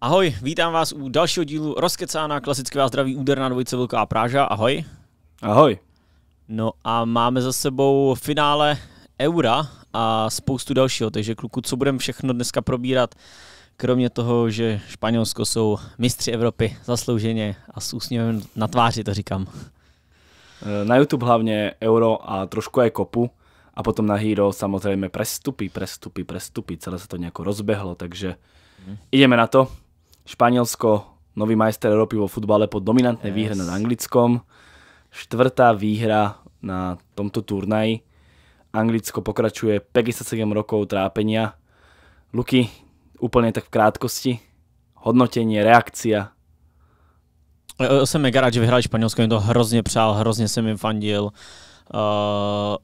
Ahoj, vítám vás u dalšího dílu Rozkecána klasické vás zdraví úder na dvojice Velká Práža. Ahoj. Ahoj. No a máme za sebou finále Eura a spoustu dalšího, takže kluku, co budeme všechno dneska probírat, kromě toho, že Španělsko jsou mistři Evropy zaslouženě a s úsměvem na tváři to říkám. E, na YouTube hlavně Euro a trošku je kopu a potom na Hero samozřejmě prestupy, prestupy, prestupy, celé se to nějak rozbehlo, takže mhm. ideme na to. Španielsko, nový majster Európy vo futbale po dominantnej yes. výhre nad Anglickom. Štvrtá výhra na tomto turnaji. Anglicko pokračuje 57 rokov trápenia. Luky, úplne tak v krátkosti. Hodnotenie, reakcia. Jsem e, e, mega rád, že vyhráli Španělsko, jim to hrozně přál, hrozně jsem jim fandil. Uh, e,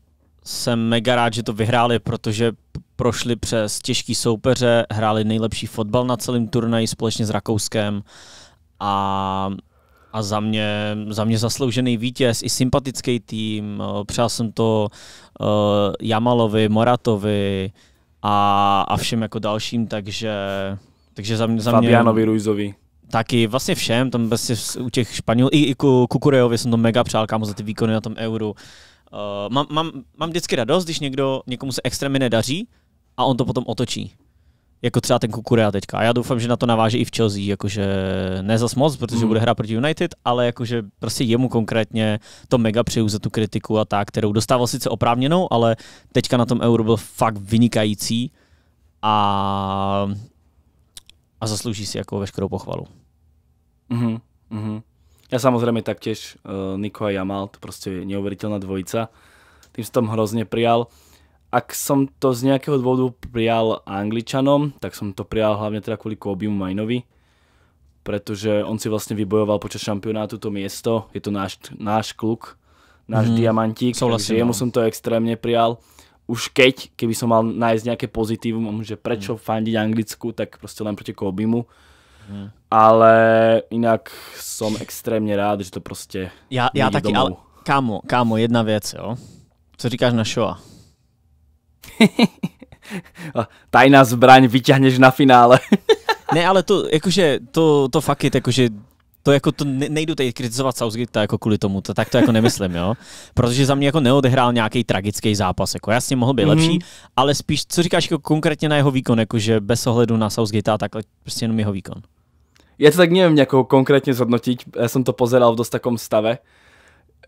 jsem mega rád, že to vyhráli, protože prošli přes těžký soupeře, hráli nejlepší fotbal na celém turnaji společně s Rakouskem a, a za, mě, za mě zasloužený vítěz, i sympatický tým, eh, přál jsem to uh, Jamalovi, Moratovi a, a všem jako dalším, takže, takže za mě... Za mě Ruizovi. Taky vlastně všem, tam vlastně u těch Španělů, i, i ku, Kukurejovi jsem to mega přál, kámo, za ty výkony na tom euru. Uh, mám, mám, mám vždycky radost, když někdo, někomu se extrémně nedaří, a on to potom otočí. Jako třeba ten Kukurea teďka. A já doufám, že na to naváže i v Chelsea, jakože ne zas moc, protože hmm. bude hrát proti United, ale jakože prostě jemu konkrétně to mega přeju za tu kritiku a tak, kterou dostával sice oprávněnou, ale teďka na tom Euro byl fakt vynikající a, a zaslouží si jako veškerou pochvalu. Mhm, mhm. Já samozřejmě taktěž uh, eh, Niko a Jamal, to prostě je neuvěřitelná dvojica. Tým som tam hrozně prijal ak som to z nejakého dôvodu prijal Angličanom, tak som to prijal hlavne teda kvôli Kobimu Majnovi, pretože on si vlastne vybojoval počas šampionátu to miesto, je to náš, náš kluk, náš mm, diamantík, takže jemu no. som to extrémne prijal. Už keď, keby som mal nájsť nejaké pozitívum, že prečo mm. fandiť Anglicku, tak proste len proti Kobimu. Hmm. Ale jinak jsem extrémně rád, že to prostě. Já, já taky, domů. ale kámo, kámo, jedna věc, jo. Co říkáš na Shoa? Tajná zbraň vyťahneš na finále. ne, ale to, jakože, to, to fakt je, jakože to jako to nejdu teď kritizovat Southgate jako kvůli tomu, to, tak to jako nemyslím, jo. Protože za mě jako neodehrál nějaký tragický zápas, jako jasně mohl být mm-hmm. lepší, ale spíš, co říkáš jako konkrétně na jeho výkon, jakože bez ohledu na Southgate a takhle, prostě jenom jeho výkon. Já to tak nevím jako konkrétně zhodnotit, já jsem to pozeral v dost takom stave,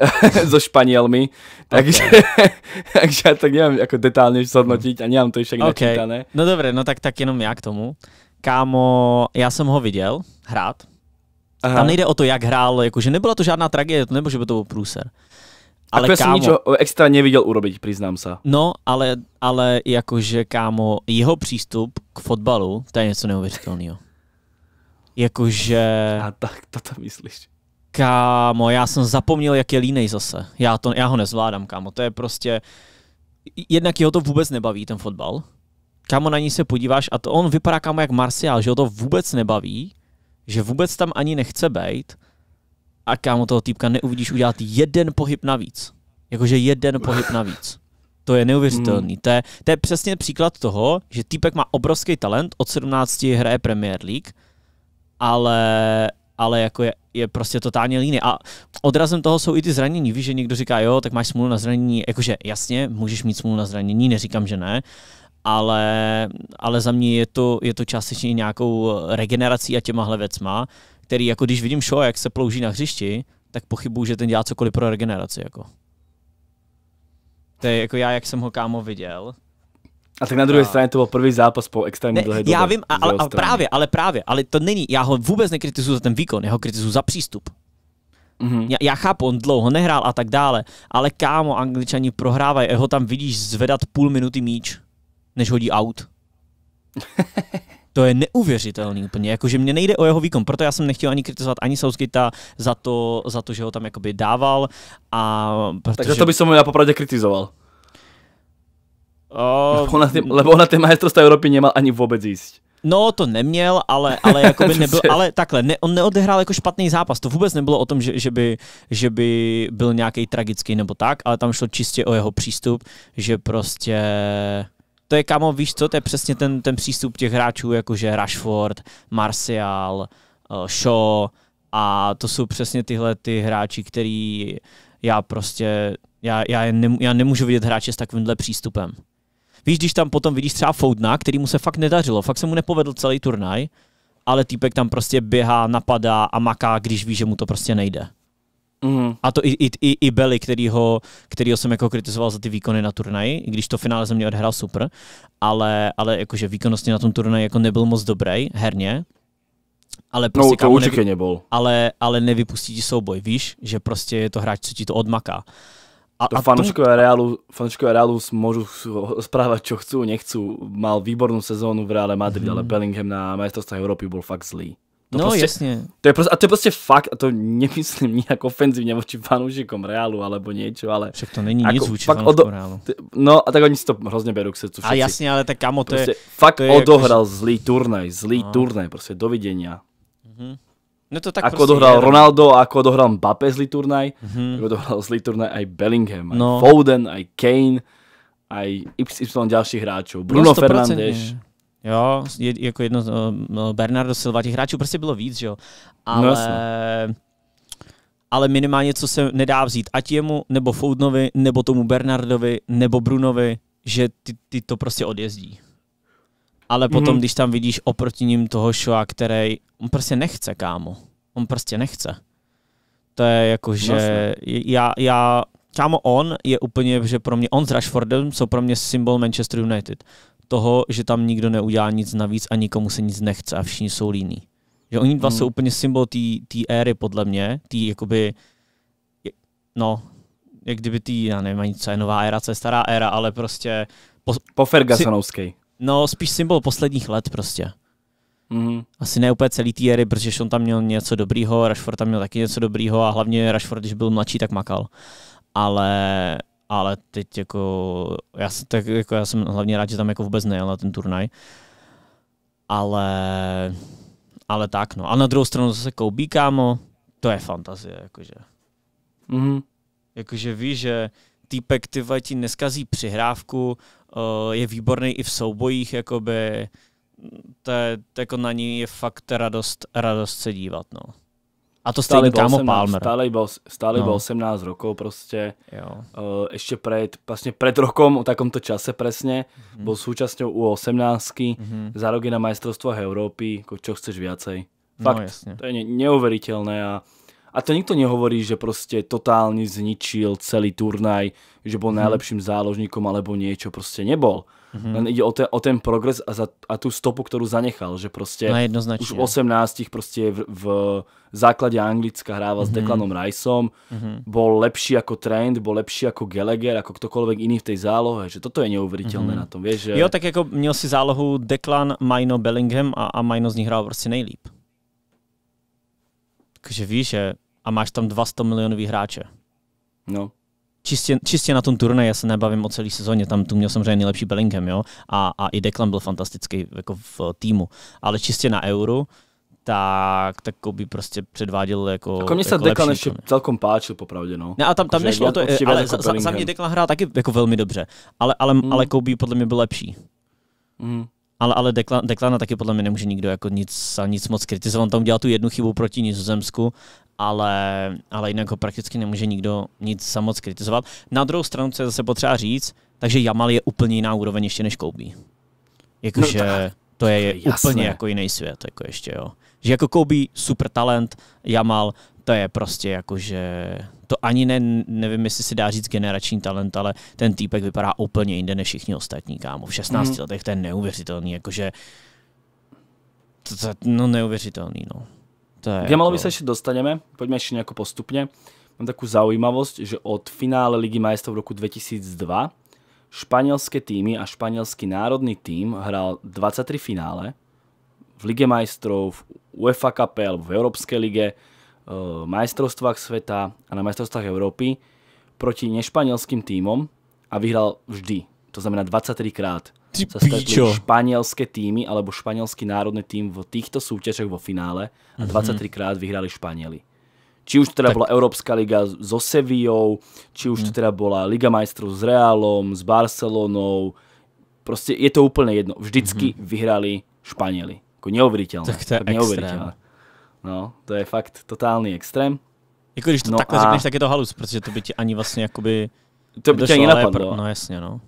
so Španielmi, takže, okay. takže ja tak neviem ako detálne zhodnotiť a nemám to ešte okay. načítané. No dobre, no tak, tak jenom ja k tomu. Kámo, já jsem ho viděl hrát. Aha. Tam nejde o to, jak hrál, jakože nebyla to žádná tragédie, to nebo že by to byl průser. Ale Kámo, ja som extra neviděl urobiť, priznám sa. No, ale, ale jakože, kámo, jeho přístup k fotbalu, to je něco neuvěřitelného. Jakože... A tak to tam myslíš. Kámo, já jsem zapomněl, jak je línej zase. Já, to, já ho nezvládám, kámo. To je prostě... Jednak jeho to vůbec nebaví, ten fotbal. Kámo, na ní se podíváš a to on vypadá, kámo, jak Marciál, že ho to vůbec nebaví, že vůbec tam ani nechce bejt a kámo, toho týpka neuvidíš udělat jeden pohyb navíc. Jakože jeden pohyb navíc. To je neuvěřitelný. Hmm. To, je, to je přesně příklad toho, že týpek má obrovský talent, od 17 hraje Premier League, ale ale jako je, je prostě totálně líný. A odrazem toho jsou i ty zranění. Víš, že někdo říká, jo, tak máš smůlu na zranění. Jakože jasně, můžeš mít smůlu na zranění, neříkám, že ne, ale, ale za mě je to, je to částečně nějakou eh, regenerací a těmahle věcma, který jako když vidím show, jak se plouží na hřišti, tak pochybuju, že ten dělá cokoliv pro regeneraci. Jako. To je jako já, jak jsem ho kámo viděl, a tak na druhé a... straně to byl první zápas po extrémně dlouhé době. Já vím, a, ale, a právě, ale právě, ale to není, já ho vůbec nekritizuju za ten výkon, já ho kritizuju za přístup. Mm-hmm. Já, já chápu, on dlouho nehrál a tak dále, ale kámo, angličani prohrávají, jeho tam vidíš zvedat půl minuty míč, než hodí out. to je neuvěřitelný úplně, jakože mě nejde o jeho výkon, proto já jsem nechtěl ani kritizovat ani Souskita za to, za to, že ho tam jakoby dával a... Protože... Takže to by mu já popravdě kritizoval. Uh, lebo na ty majstrovství Evropy nemal ani vůbec jíst. No, to neměl, ale, ale jakoby nebyl, ale takhle, ne, on neodehrál jako špatný zápas, to vůbec nebylo o tom, že, že, by, že by byl nějaký tragický nebo tak, ale tam šlo čistě o jeho přístup, že prostě to je kamo, víš co, to je přesně ten, ten přístup těch hráčů, jakože Rashford, Martial, eh, Shaw a to jsou přesně tyhle ty hráči, který já prostě, já, já, nemů, já nemůžu vidět hráče s takovýmhle přístupem. Víš, když tam potom vidíš třeba Foudna, který mu se fakt nedařilo, fakt se mu nepovedl celý turnaj, ale týpek tam prostě běhá, napadá a maká, když ví, že mu to prostě nejde. Mm. A to i, i, i, i Belly, kterýho, kterýho jsem jako kritizoval za ty výkony na turnaji, i když to finále ze mě odhrál super, ale, ale jakože výkonnostně na tom turnaji jako nebyl moc dobrý, herně, ale no, prostě no, to určitě nevy... nebyl. Ale, ale nevypustí ti souboj, víš, že prostě je to hráč, co ti to odmaká. A, a fanúškovia Realu, fanúškovia Realu môžu správať, čo chcú, nechcú. Mal výbornú sezónu v Reále Madrid, hmm. ale Bellingham na majstrovstvách Európy bol fakt zlý. To no prostě, jasně. To je prostě, a to je prostě fakt, a to nemyslím nijak ofenzivně voči fanoušikům Reálu alebo něco, ale... Však to není nic jako vůči fanoušikům Reálu. No a tak oni si to hrozně berou k srdcu. A jasně, ale tak kamo, to prostě je... Fakt to je jako- odohral jako... zlý turnaj, zlý no. turnaj, prostě dovidenia. -hmm. No to tak ako prostě dohral je, Ronaldo a ako dohral Mbappé zlý turnaj, mm-hmm. ako dohral zlý turnaj aj Bellingham, aj no. Foden, aj Kane, aj y ďalších hráčov. Bruno Fernandes. Jo, je, jako jedno, no, Bernardo Silva, těch hráčů prostě bylo víc, jo. No ale, no, jasný. ale minimálně, co se nedá vzít, ať jemu, nebo Foudnovi, nebo tomu Bernardovi, nebo Brunovi, že ty, ty to prostě odjezdí ale potom, mm. když tam vidíš oproti ním toho Shoa, který, on prostě nechce, kámo. On prostě nechce. To je jako, no že vlastně. já, já, kámo, on je úplně, že pro mě, on s Rashfordem jsou pro mě symbol Manchester United. Toho, že tam nikdo neudělá nic navíc a nikomu se nic nechce a všichni jsou líní. Že oni dva mm. jsou úplně symbol té éry, podle mě, té jakoby, no, jak kdyby tý, já nevím ani co je nová éra, co je stará éra, ale prostě... Po, po Fergusonovské. No, spíš symbol posledních let prostě. Mm-hmm. Asi ne úplně celý týry, protože on tam měl něco dobrýho, Rashford tam měl taky něco dobrýho a hlavně Rashford, když byl mladší, tak makal. Ale, ale teď jako, já, jsem, tak jako já jsem hlavně rád, že tam jako vůbec nejel na ten turnaj. Ale, ale tak no. A na druhou stranu zase Koubí, kámo, to je fantazie, jakože. Mm-hmm. Jakože víš, že týpek ty ti neskazí přihrávku, eh, je výborný i v soubojích, jakoby, to je, to jako na ní je fakt radost, radost se dívat, no. A to stejný kámo Palmer. Stále byl stále no. 18 rokov prostě. Jo. Uh, ještě pred, vlastně pred rokom, o takomto čase presne, mm-hmm. bol U18, mm-hmm. za rok na majstrovstvo Evropy čo chceš viacej. No, fakt, no, jasne. to je neuveriteľné a a to nikto nehovorí, že proste totálne zničil celý turnaj, že bol mm. najlepším záložníkom alebo niečo, proste nebol. hmm Len ide o, ten o ten progres a, za, a tú stopu, ktorú zanechal, že proste no, už v 18 proste v, v základe Anglicka hrával hmm s mhm. Declanom Riceom, hmm bol lepší ako Trent, bol lepší ako Gallagher, ako ktokoľvek iný v tej zálohe, že toto je neuveriteľné hmm na tom, vieš. Že... Jo, tak jako měl si zálohu Declan, Mino, Bellingham a, a Mino z nich hrál prostě nejlíp. Takže víš, že a máš tam 200 milionový hráče. No. Čistě, čistě, na tom turnaji, já se nebavím o celé sezóně, tam tu měl samozřejmě nejlepší Bellingham, jo, a, a i Declan byl fantastický jako v eh, týmu, ale čistě na euru, tak, tak by prostě předváděl jako Tak jako mě se jako Declan ještě celkom páčil, popravdě, no. Ne, a tam, tam jako nešlo o to, ale jako za, za mě Declan hrál taky jako velmi dobře, ale, ale, mm. ale Kobe podle mě byl lepší. Mm. Ale, ale Dekla, Deklana taky podle mě nemůže nikdo jako nic, nic moc kritizovat. On tam udělal tu jednu chybu proti Nizozemsku, ale, ale jinak ho prakticky nemůže nikdo nic moc kritizovat. Na druhou stranu, co je zase potřeba říct, takže Jamal je úplně jiná úroveň ještě než Koubí. Jakože... No to je, je úplně jako jiný svět, jako ještě, jo. Že jako Koubí, super talent, Jamal, to je prostě jakože to ani ne, nevím, jestli se dá říct generační talent, ale ten týpek vypadá úplně jinde než všichni ostatní, kámo. V 16 mm. letech to je neuvěřitelný, jakože to, to, no neuvěřitelný, no. To je malo jako- by se ještě dostaneme, pojďme ještě nějak postupně. Mám takovou zaujímavost, že od finále Ligy majstrov v roku 2002 španělské týmy a španělský národní tým hral 23 finále v Lige majstrov, v UEFA Cup v Evropské lige Eh, majstrovstvách sveta a na majstrovstvách Európy proti nešpanielským týmom a vyhral vždy. To znamená 23 krát. sa stretli španielské týmy alebo španielský národný tým v týchto súťažach vo finále a 23 mhm. krát vyhrali Španieli. Či už to teda bola Európska liga so Sevillou, či už to mhm. teda bola Liga majstrov s Realom, s Barcelonou, proste je to úplne jedno. Vždycky mhm. vyhrali Španieli. Jako neuveriteľné. Tak to je Extrém. No, to je fakt totální extrém. Jako když to no takhle a... řekneš, tak je to halus, protože to by ti ani vlastně jakoby... To by ti ani napadlo. No jasně, no.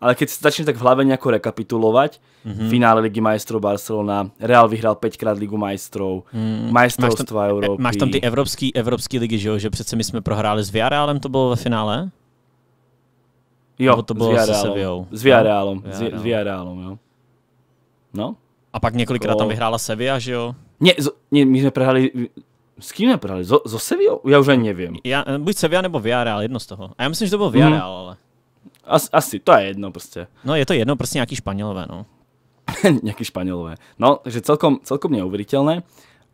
Ale když začneš tak v hlavě nějak rekapitulovat, mm-hmm. finále Ligy majstrov Barcelona, Real vyhrál pětkrát Ligu majstrov, mm, majstrovstva máš tam, Evropy. Máš tam ty evropský, evropský ligy, že jo? Že přece my jsme prohráli s Villarrealem, to bylo ve finále? Jo, to bylo s Villarrealem. S s Villarrealem, jo. No, a pak několikrát tam no. vyhrála Sevilla, že jo? Ne, ne my jsme prohráli s kým prohráli? Zo, zo Sevilla? Já už ani nevím. Já, buď Sevilla nebo Villarreal, jedno z toho. A já myslím, že to bylo Villarreal, mm. ale... As, asi, to je jedno prostě. No je to jedno, prostě nějaký španělové, no. nějaký španělové. No, takže celkom, celkom neuvěřitelné.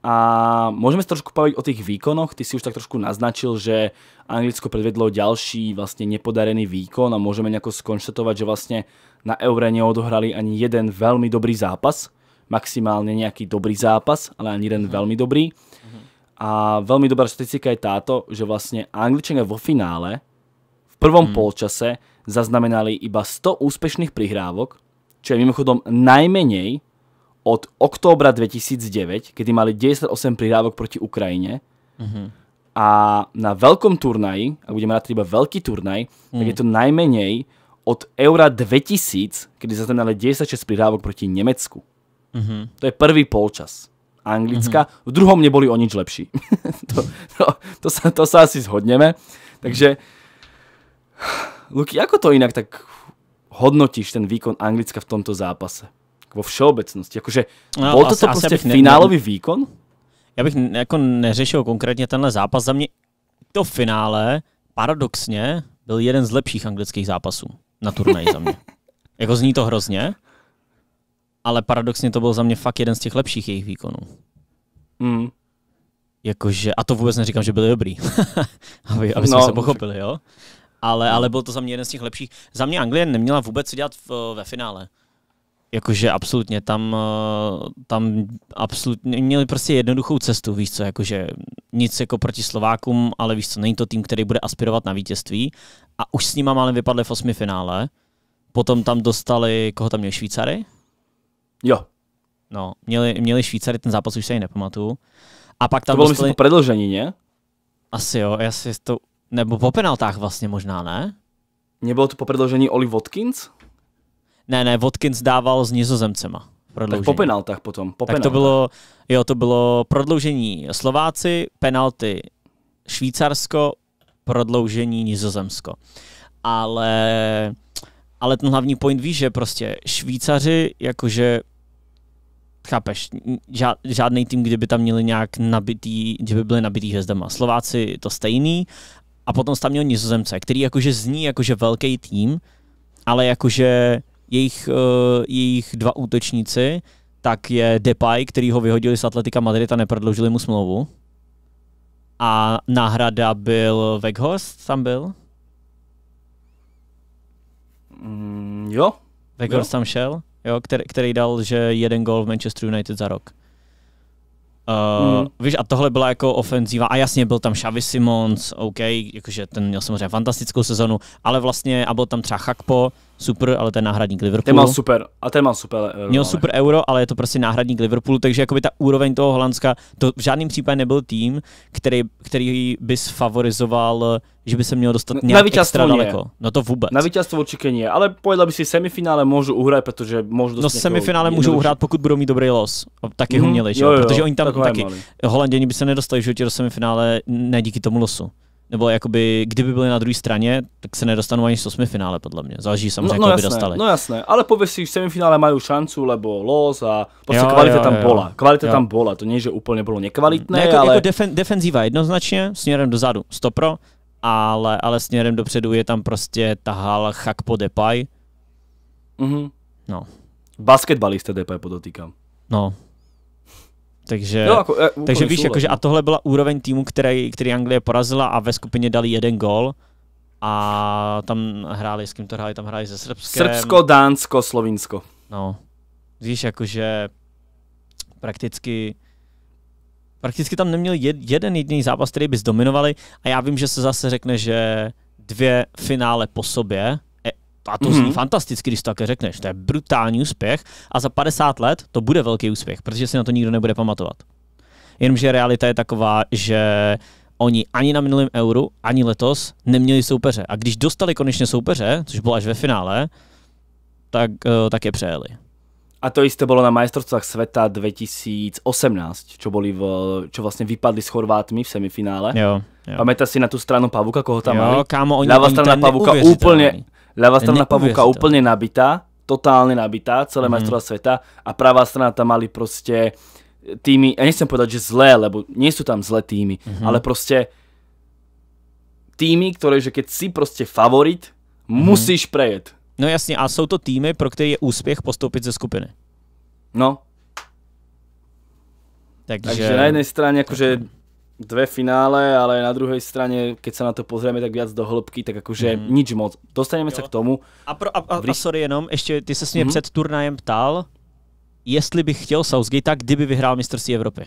A můžeme se trošku bavit o těch výkonoch. Ty si už tak trošku naznačil, že Anglicko předvedlo další vlastně nepodarený výkon a můžeme nějak skonštatovat, že vlastně na Eure neodohrali ani jeden velmi dobrý zápas maximálne nejaký dobrý zápas, ale ani jeden mhm. veľmi dobrý. Mhm. A veľmi dobrá statistika je táto, že vlastne Angličania vo finále v prvom mm. polčase zaznamenali iba 100 úspešných prihrávok, čo je mimochodom najmenej od októbra 2009, kedy mali 98 prihrávok proti Ukrajine. Mm-hmm. A na veľkom turnaji, ak budeme rád iba veľký turnaj, mm. tak je mhm. to najmenej od Eura 2000, kedy zaznamenali 96 prihrávok proti Nemecku. Mm-hmm. To je prvý polčas Anglicka. Mm-hmm. V druhom neboli o nič lepší. to, to, to, sa, to sa asi zhodneme. Takže, Luky, ako to inak tak hodnotíš ten výkon Anglicka v tomto zápase? Vo všeobecnosti. Akože, no, bol toto to prostě finálový ne... výkon? Já bych jako neřešil konkrétně tenhle zápas. Za mě to finále paradoxně byl jeden z lepších anglických zápasů na turnaji za mě. Jako zní to hrozně, ale paradoxně to byl za mě fakt jeden z těch lepších jejich výkonů. Mm. Jakože, a to vůbec neříkám, že byli dobrý, aby, aby jsme no. se pochopili, jo? Ale, ale byl to za mě jeden z těch lepších. Za mě Anglie neměla vůbec co dělat v, eh, ve finále. Jakože absolutně, tam, eh, tam absolutně měli prostě jednoduchou cestu, víš co, jakože nic jako proti Slovákům, ale víš co, není to tým, který bude aspirovat na vítězství a už s nima ale vypadli v osmi finále, potom tam dostali, koho tam měl Švýcary? Jo. No, měli, měli Švýcary ten zápas, už se ani nepamatuju. A pak tam to bylo dostali... myslím po predlžení, ne? Asi jo, já si to... Nebo po penaltách vlastně možná, ne? Nebylo to po predlžení Oli Watkins? Ne, ne, Watkins dával s nizozemcema. Prodloužení. Tak po penaltách potom. Po tak penaltách. to bylo, jo, to bylo prodloužení Slováci, penalty Švýcarsko, prodloužení Nizozemsko. Ale, ale ten hlavní point víš, že prostě Švýcaři jakože chápeš, žádný tým, kdyby tam měli nějak nabitý, že by byli nabitý hvězdama. Slováci to stejný a potom tam měl Nizozemce, který jakože zní jakože velký tým, ale jakože jejich, uh, jejich dva útočníci, tak je Depay, který ho vyhodili z Atletika Madrid a neprodloužili mu smlouvu. A náhrada byl Weghorst, tam byl? Mm, jo. Weghorst jo. tam šel jo, který, který dal, že jeden gol v Manchester United za rok. Uh, mm. Víš, a tohle byla jako ofenzíva. A jasně, byl tam Xavi Simons, OK, jakože ten měl samozřejmě fantastickou sezonu, ale vlastně, a byl tam třeba Chakpo, super, ale ten náhradník Liverpoolu. Ten má super, a ten má super euro. Eh, měl ale. Eh, super euro, ale je to prostě náhradník Liverpoolu, takže jakoby ta úroveň toho Holandska, to v žádném případě nebyl tým, který, který bys favorizoval, že by se měl dostat nějak na extra daleko. nie. No to vůbec. Na vítězstvo určitě nie, ale pojedla by si semifinále můžu uhrát, protože můžu No semifinále můžu uhrát, pokud budou mít dobrý los. A taky mm-hmm. ho měli, že? Jo, jo, protože oni tam taky, Holanděni by se nedostali že? do semifinále ne díky tomu losu nebo jakoby, kdyby byli na druhé straně, tak se nedostanou ani z osmi finále, podle mě. Záleží samozřejmě, no, no, jak by dostali. No jasné, ale si, že v semifinále mají šancu, lebo los a prostě kvalita jo, tam jo. bola. Kvalita jo. tam bola, to není, že úplně bylo nekvalitné, ne, jako, ale... Jako defen, defenzíva jednoznačně, směrem dozadu 100 pro, ale, ale směrem dopředu je tam prostě tahal Chakpo Depay. Mhm. No. Basketbalista Depay podotýkám. No, takže, jako, eh, jako no, jako, jako, takže víš, jakože, a tohle byla úroveň týmu, který, který Anglie porazila a ve skupině dali jeden gol. A tam hráli, s kým to hráli, tam hráli ze Srbskem. Srbsko, Dánsko, Slovinsko. No, víš, jakože prakticky prakticky tam neměl jed, jeden jediný zápas, který by zdominovali a já vím, že se zase řekne, že dvě finále po sobě, a to mm-hmm. zní mhm. fantasticky, když to také řekneš. To je brutální úspěch a za 50 let to bude velký úspěch, protože si na to nikdo nebude pamatovat. Jenomže realita je taková, že oni ani na minulém euru, ani letos neměli soupeře. A když dostali konečně soupeře, což bylo až ve finále, tak, eh, tak je přejeli. A to jste bylo na majstrovstvách světa 2018, čo, boli v, čo vlastně vypadli s Chorvátmi v semifinále. Jo, jo. Pamätáš si na tu stranu Pavuka, koho tam jo, mali? Kámo, oni, oni strana Pavuka úplně. Ľavá strana Pavúka úplne nabitá, totálne nabitá, celé mm. majstrovstvá sveta a pravá strana tam mali proste týmy, ja nechcem povedať, že zlé, lebo nie sú tam zlé týmy, mm-hmm. ale proste týmy, ktoré, že keď si proste favorit, mm-hmm. musíš prejet. No jasně, a jsou to týmy, pro které je úspěch postoupit ze skupiny. No. Takže, Takže na jedné straně jakože dve finále, ale na druhej strane, keď sa na to pozrieme tak viac do hĺbky, tak akože mm. nič moc. Dostaneme jo. sa k tomu. A, pro, a, a, a sorry jenom, ještě ty se s mě mm. před turnajem ptal, jestli bych chtěl Southgate, kdyby vyhrál mistrství Evropy.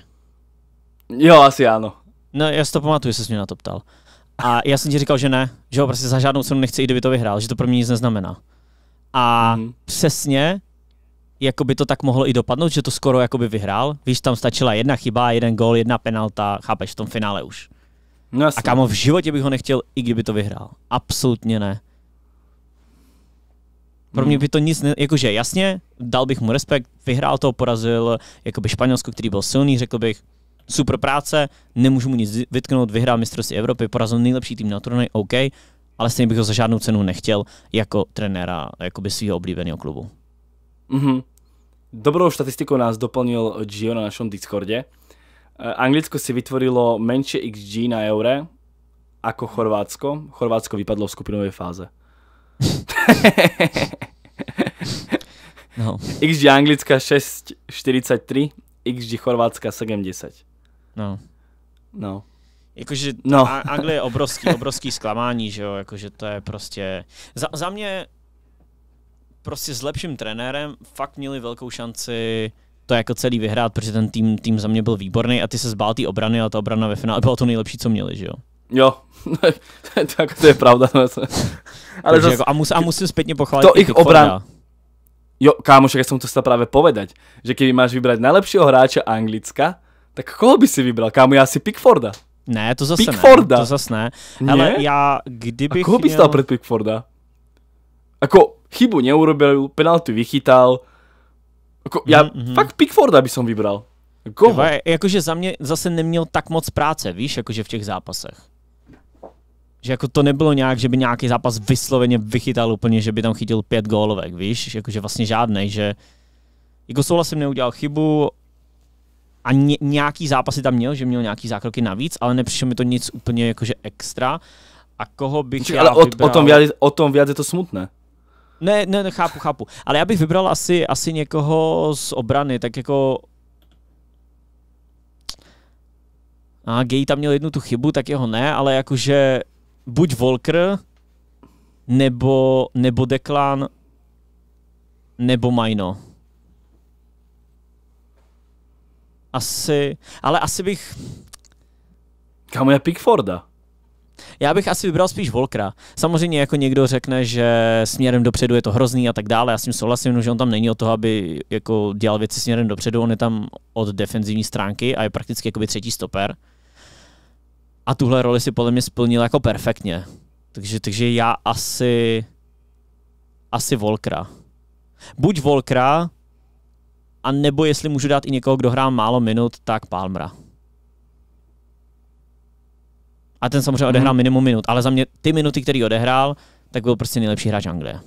Jo, asi ano. No, já si to pamatuju, že jsi mě na to ptal. A já jsem ti říkal, že ne, že ho prostě za žádnou cenu nechci, i kdyby to vyhrál, že to pro mě nic neznamená. A mm. přesně jako by to tak mohlo i dopadnout, že to skoro jako by vyhrál. Víš, tam stačila jedna chyba, jeden gól, jedna penalta, chápeš, v tom finále už. No jasný. a kámo, v životě bych ho nechtěl, i kdyby to vyhrál. Absolutně ne. Pro mě hmm. by to nic, ne, jakože jasně, dal bych mu respekt, vyhrál to, porazil jakoby Španělsko, který byl silný, řekl bych, super práce, nemůžu mu nic vytknout, vyhrál mistrovství Evropy, porazil nejlepší tým na turnaj, OK, ale stejně bych ho za žádnou cenu nechtěl jako trenéra jakoby svého oblíbeného klubu. Mm-hmm. Dobrou štatistikou nás doplnil Gio na našom Discorde. E, Anglicko si vytvorilo menšie XG na eure ako Chorvátsko. Chorvátsko vypadlo v skupinovej fáze. no. XG Anglicka 6,43, XG Chorvátska 70. No. No. Jakože no. Anglie je obrovský, obrovský zklamání, že jo, jakože to je prostě... Za, za mě prostě s lepším trenérem fakt měli velkou šanci to jako celý vyhrát, protože ten tým, tým za mě byl výborný a ty se zbál té obrany a ta obrana ve finále byla to nejlepší, co měli, že jo? Jo, tak to je pravda. Ale zas... jako, a, mus, a musím zpětně pochválit. to ich obran... Jo, kámoš, ja jsem to chtěl právě povedať, že když máš vybrat nejlepšího hráče Anglicka, tak koho by si vybral? Kámo, já si Pickforda. Ne, to zase Pickforda. ne. To zase ne. Ale já, kdybych A koho bys měl... dal před Pickforda? Jako, chybu neurobil, penaltu vychytal. Jako, já mm-hmm. fakt Pickforda by som vybral. Koho? Jako, je, jakože za mě zase neměl tak moc práce, víš, jakože v těch zápasech. Že jako to nebylo nějak, že by nějaký zápas vysloveně vychytal úplně, že by tam chytil pět gólovek, víš, jakože vlastně žádný, že jako souhlasím neudělal chybu a ně, nějaký zápasy tam měl, že měl nějaký zákroky navíc, ale nepřišlo mi to nic úplně jakože extra. A koho bych Či, já ale o, vybral... o, tom viac, o tom viac je to smutné. Ne, ne, ne, chápu. Ale já bych vybral asi, asi někoho z obrany, tak jako... A Gay tam měl jednu tu chybu, tak jeho ne, ale jakože buď Volker, nebo, nebo Deklan, nebo Majno. Asi, ale asi bych... Kam je Pickforda. Já bych asi vybral spíš Volkra. Samozřejmě jako někdo řekne, že směrem dopředu je to hrozný a tak dále. Já s tím souhlasím, že on tam není o to, aby jako dělal věci směrem dopředu, on je tam od defenzivní stránky a je prakticky jako třetí stoper. A tuhle roli si podle mě splnil jako perfektně. Takže, takže já asi asi Volkra. Buď Volkra, a nebo jestli můžu dát i někoho, kdo hrá málo minut, tak Palmra. A ten samozřejmě odehrál hmm. minimum minut, ale za mě ty minuty, které odehrál, tak byl prostě nejlepší hráč Anglie.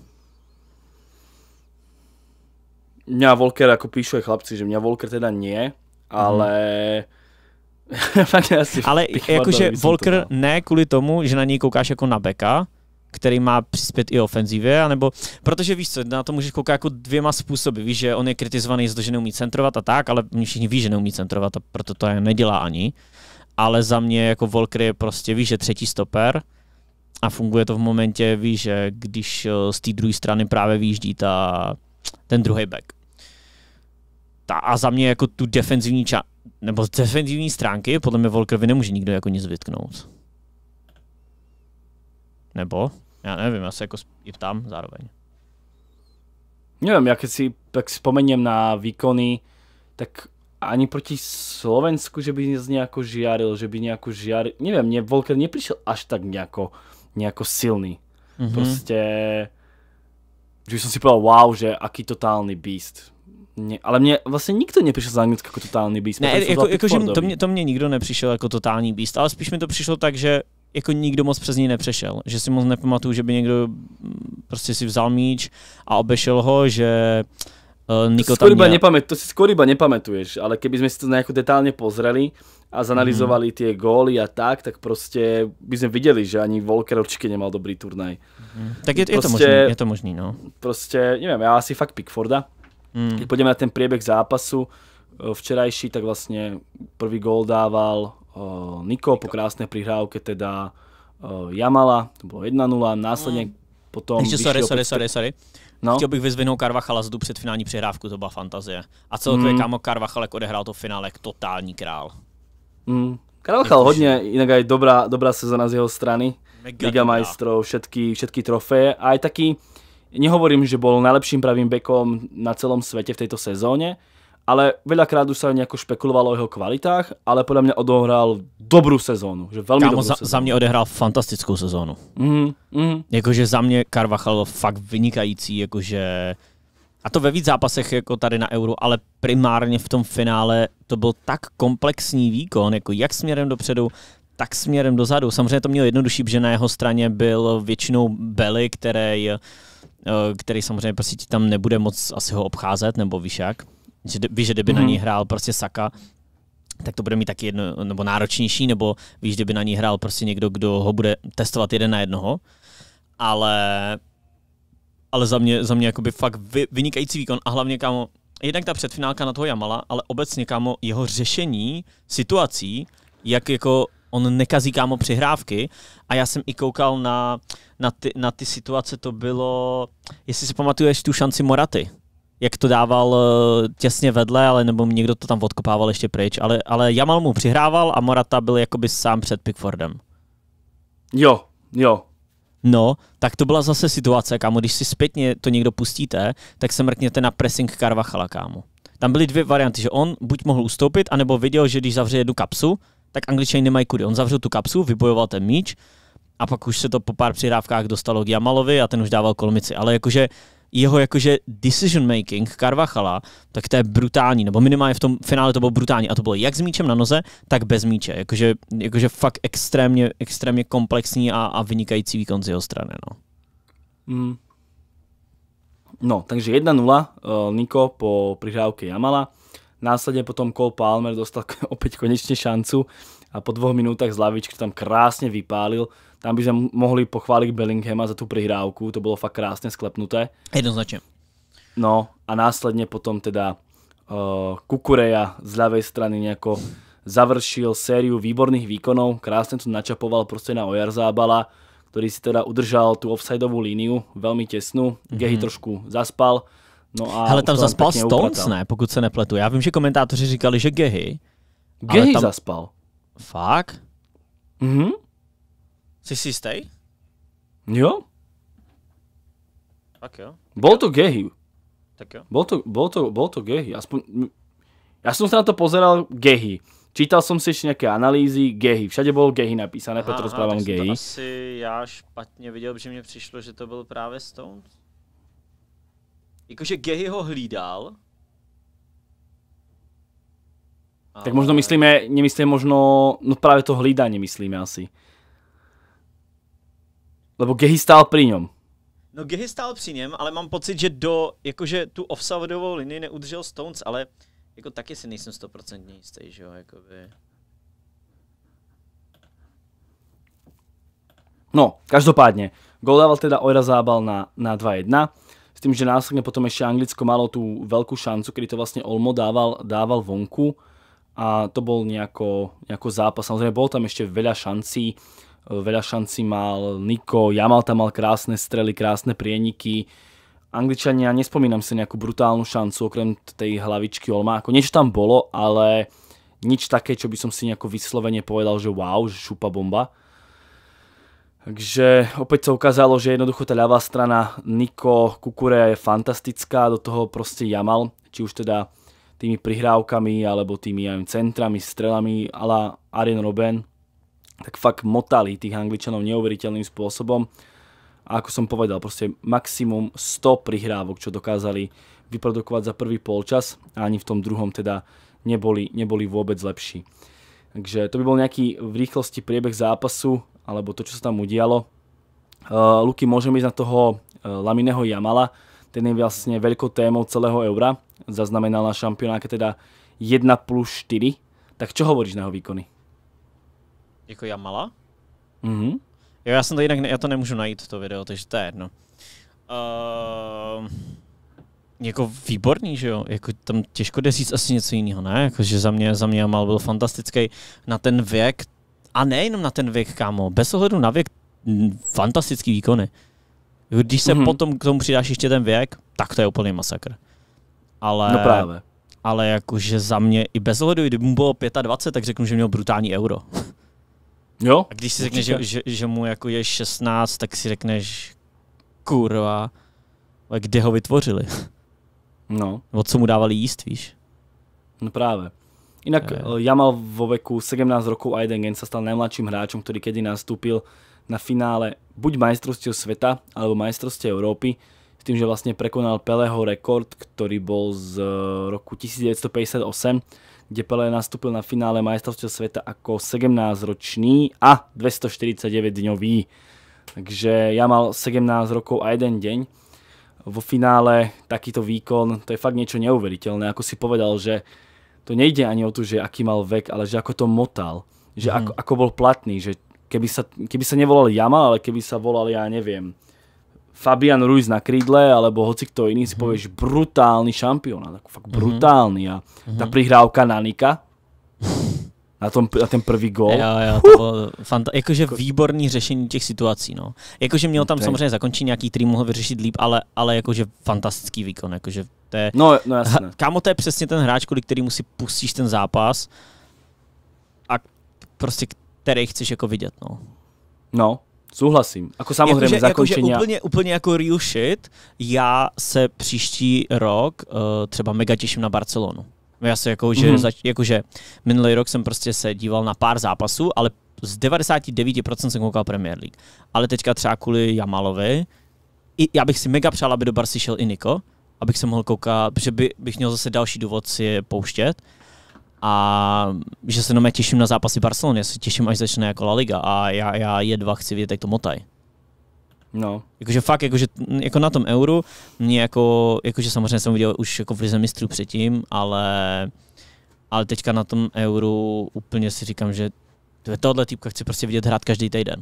Mňa Volker, jako píšu je chlapci, že mě Volker teda nie, ale... Mhm. asi ale jakože Volker ne kvůli tomu, že na něj koukáš jako na beka, který má přispět i ofenzivě, anebo, protože víš co, na to můžeš koukat jako dvěma způsoby, víš, že on je kritizovaný z toho, že neumí centrovat a tak, ale všichni ví, že neumí centrovat a proto to nedělá ani ale za mě jako Volker je prostě, víš, že třetí stoper a funguje to v momentě, víš, že když eh, z té druhé strany právě vyjíždí ta, ten druhý back. Ta, a za mě jako tu defenzivní ča- nebo z defenzivní stránky, podle mě Volkerovi nemůže nikdo jako nic vytknout. Nebo? Já nevím, já se jako i ptám zároveň. Nevím, jak si tak vzpomením na výkony, tak ani proti Slovensku, že by nejako žiaril, že by nejako žiaril. Neviem, mne Volker neprišiel až tak nejako, nejako silný. Mm-hmm. Proste, že som si povedal, wow, že aký totálny beast. Nie, ale mě vlastně nikdo nepřišel z Anglicka jako totální beast. Ne, jako, jako že to mě, to mě nikdo nepřišel jako totální beast, ale spíš mi to přišlo tak, že jako nikdo moc přes ní nepřešel. Že si moc nepamatuju, že by někdo mm, prostě si vzal míč a obešel ho, že uh, Eh, Niko to, si skôr iba nepamät, to si skôr iba nepamätuješ, ale keby sme si to nejako detálne pozreli a zanalizovali mm-hmm. tie góly a tak, tak proste by sme videli, že ani Volker určite nemal dobrý turnaj. Mm-hmm. Tak je, proste, je to prostě možný, je to možný, no. Proste, neviem, ja asi fakt Pickforda. Mm. Keď pôjdeme na ten priebeh zápasu eh, včerajší, tak vlastne prvý gól dával uh, Niko po krásnej prihrávke teda uh, Jamala, to bolo 1-0, následne mm. potom... Ešte, sorry, sorry, sorry, sorry. No. Chtěl bych vyzvinout Karvachala z před finální přehrávku, to byla fantazie. A celkově mm. kámo Karvachalek jako odehrál to finále totální král. Mm. Karvachal hodně, jinak je dobrá, dobrá sezona z jeho strany. Mega Liga majstrov, všetky, všetky trofeje. A i taky, nehovorím, že byl nejlepším pravým bekom na celom světě v této sezóně, ale veľakrát už sa nejako špekulovalo o jeho kvalitách, ale podľa mňa odohral dobrú sezónu. Že veľmi Kámo, dobrú za, sezónu. za mě odehrál fantastickou sezónu. Mm, mm. Jakože za mě Carvajal fakt vynikající, jakože... A to ve víc zápasech jako tady na Euro, ale primárně v tom finále to byl tak komplexní výkon, jako jak směrem dopředu, tak směrem dozadu. Samozřejmě to mělo jednodušší, protože na jeho straně byl většinou Belly, který, eh, který samozřejmě prostě tam nebude moc asi ho obcházet, nebo víš jak že, víš, že kdyby mm-hmm. na ní mhm. hrál prostě Saka, tak to bude mít taky jedno, nebo náročnější, nebo víš, kdyby na ní hrál prostě někdo, kdo ho bude testovat jeden na jednoho, ale ale za mě, za mě jakoby fakt vy, vynikající výkon a hlavně kámo, jednak ta předfinálka na toho Jamala, ale obecně kámo jeho řešení situací, jak jako on nekazí kámo přihrávky a já jsem i koukal na, na, ty, na ty situace, to bylo, jestli si pamatuješ tu šanci Moraty, jak to dával eh, těsně vedle, ale nebo někdo to tam odkopával ještě pryč, ale, ale Jamal mu přihrával a Morata byl jakoby sám před Pickfordem. Jo, jo. No, tak to byla zase situace, kámo, když si zpětně to někdo pustíte, tak se mrkněte na pressing Carvachala, kámo. Tam byly dvě varianty, že on buď mohl ustoupit, anebo viděl, že když zavře jednu kapsu, tak angličani nemají kudy. On zavřel tu kapsu, vybojoval ten míč a pak už se to po pár přihrávkách dostalo k Jamalovi a ten už dával kolmici. Ale jakože jeho jakože decision making Karvachala tak to je brutální, nebo minimálně v tom finále to bylo brutální a to bylo jak s míčem na noze, tak bez míče, jakože, jakože fakt extrémně, extrémně komplexní a, a vynikající výkon z jeho strany, no. Mm. No, takže 1-0 uh, eh, Niko po prihrávke Jamala. Následně potom Cole Palmer dostal opět konečně šancu a po dvou minutách z lavičky tam krásně vypálil. Tam by sme mohli pochváliť Bellinghama za tú prihrávku, to bolo fakt krásne sklepnuté. Jednoznačne. No a následne potom teda uh, Kukureja z ľavej strany nejako završil sériu výborných výkonov, krásne to načapoval proste na Ojarzábala, ktorý si teda udržal tú offsideovú líniu, veľmi tesnú, mm -hmm. Gehy trošku zaspal. No a Hele, tam zaspal Stones, ne, pokud se nepletu. Já vím, že komentátoři říkali, že Gehy. Gehy tam... zaspal. Fakt? Mhm. Mm Jsi si jistý? Jo. Tak jo. Bol to gehy. Tak jo. Bol to, bol to, bol to gehy. Aspoň, Já jsem se na to pozeral gehy. Čítal jsem si nějaké analýzy gehy. Všade bylo gehy napísané, aha, Petr rozprávam gehy. to asi já špatně viděl, že mě přišlo, že to byl právě Stone. Jakože gehy ho hlídal, tak možno myslíme, nemyslíme možno, no právě to hlídání myslíme asi. Lebo Gehy stál při něm. No Gehy stál při něm, ale mám pocit, že do, jakože tu offsavodovou linii neudržel Stones, ale jako taky si nejsem stoprocentně jistý, že jo, jakoby. No, každopádně, gol dával teda Ojra Zábal na, na 2-1, s tím, že následně potom ještě Anglicko malo tu velkou šancu, kdy to vlastně Olmo dával, dával vonku a to byl nějako, nějako zápas. Samozřejmě bylo tam ještě veľa šancí, Eh, veľa šancí mal Niko, Jamal tam mal krásne strely, krásne prieniky. Angličania, nespomínam si nejakú brutálnu šancu, okrem tej hlavičky Olma, ako niečo tam bolo, ale nič také, čo by som si nejako vyslovene povedal, že wow, že šupa bomba. Takže opäť sa ukázalo, že jednoducho tá ľavá strana Niko Kukure je fantastická, do toho proste Jamal, či už teda tými prihrávkami alebo tými aj centrami, strelami ale Arjen Robben, tak fakt motali tých Angličanov neuveriteľným spôsobom. A ako som povedal, proste maximum 100 prihrávok, čo dokázali vyprodukovať za prvý polčas a ani v tom druhom teda neboli, neboli vôbec lepší. Takže to by bol nejaký v rýchlosti priebeh zápasu, alebo to, čo sa tam udialo. Uh, Luky, môžem ísť na toho uh, Lamineho Jamala, ten je vlastne veľkou témou celého Eura, zaznamenal na šampionáke teda 1 plus 4. Tak čo hovoríš na jeho výkony? Jako Jamala? Mhm. Jo, já jsem to jinak, ne, já to nemůžu najít, to video, takže to je jedno. Uh, jako výborný, že jo? Jako tam těžko jde říct asi něco jiného, ne? Jako, že za mě, za mě Jamal byl fantastický na ten věk, a nejenom na ten věk, kámo, bez ohledu na věk, fantastický výkony. Jako když se mm-hmm. potom k tomu přidáš ještě ten věk, tak to je úplný masakr. Ale, no právě. Ale jakože za mě, i bez ohledu, kdyby mu bylo 25, tak řeknu, že měl brutální euro. Jo? A když si řekneš, že, že, že mu jako je 16, tak si řekneš, kurva, ale kde ho vytvořili? No. O co mu dávali jíst, víš? No právě. Jinak je. Eh, já mal vo veku 17 rokov a jeden gen sa stal nejmladším hráčem, který kedy nastoupil na finále buď majstrovství světa, alebo majstrovství Evropy, s tím, že vlastně prekonal Peleho rekord, který byl z eh, roku 1958 Pelé nastúpil na finále majstrovstiev sveta ako 17-ročný a 249-dňový. Takže ja mal 17 rokov a jeden deň. Vo finále takýto výkon, to je fakt niečo neuveriteľné. Ako si povedal, že to nejde ani o to, že aký mal vek, ale že ako to motal. Že mm. ako, ako bol platný, že keby sa, keby sa nevolal Jamal, ale keby sa volal, ja neviem, Fabian Ruiz na krídle, alebo hoci kto iný si mhm. povieš brutálny šampión, tak fakt mhm. brutálny a tá mhm. prihrávka na Nika, na, tom, na ten první gol. Jo, jo, to bylo fanta- jakože výborný řešení těch situací, no. Jakože měl no, tam okay. samozřejmě zakončit nějaký, který mohl vyřešit líp, ale, ale jakože fantastický výkon, jakože to je... No, no jasně. Kámo, to je přesně ten hráč, kvůli kterýmu si pustíš ten zápas a prostě který chceš jako vidět, no. No, Souhlasím. Ako samozřejmě jakože, zakončení. Jako, úplně, úplně jako real shit, já se příští rok uh, třeba mega těším na Barcelonu. Já se jako, že, mm-hmm. zač, jako, že minulý rok jsem prostě se díval na pár zápasů, ale z 99% jsem koukal Premier League. Ale teďka třeba kvůli Jamalovi, i, já bych si mega přál, aby do Barsi šel i Niko, abych se mohl koukat, protože by, bych měl zase další důvod si je pouštět a že se jenom těším na zápasy Barcelony, já se těším, až začne jako La Liga a já, já jedva chci vidět, jak to motaj. No. Jakože fakt, jakože, jako na tom euru, mě jako, jakože samozřejmě jsem viděl už jako v Lize mistrů předtím, ale, ale teďka na tom euru úplně si říkám, že tohle týpka chci prostě vidět hrát každý týden.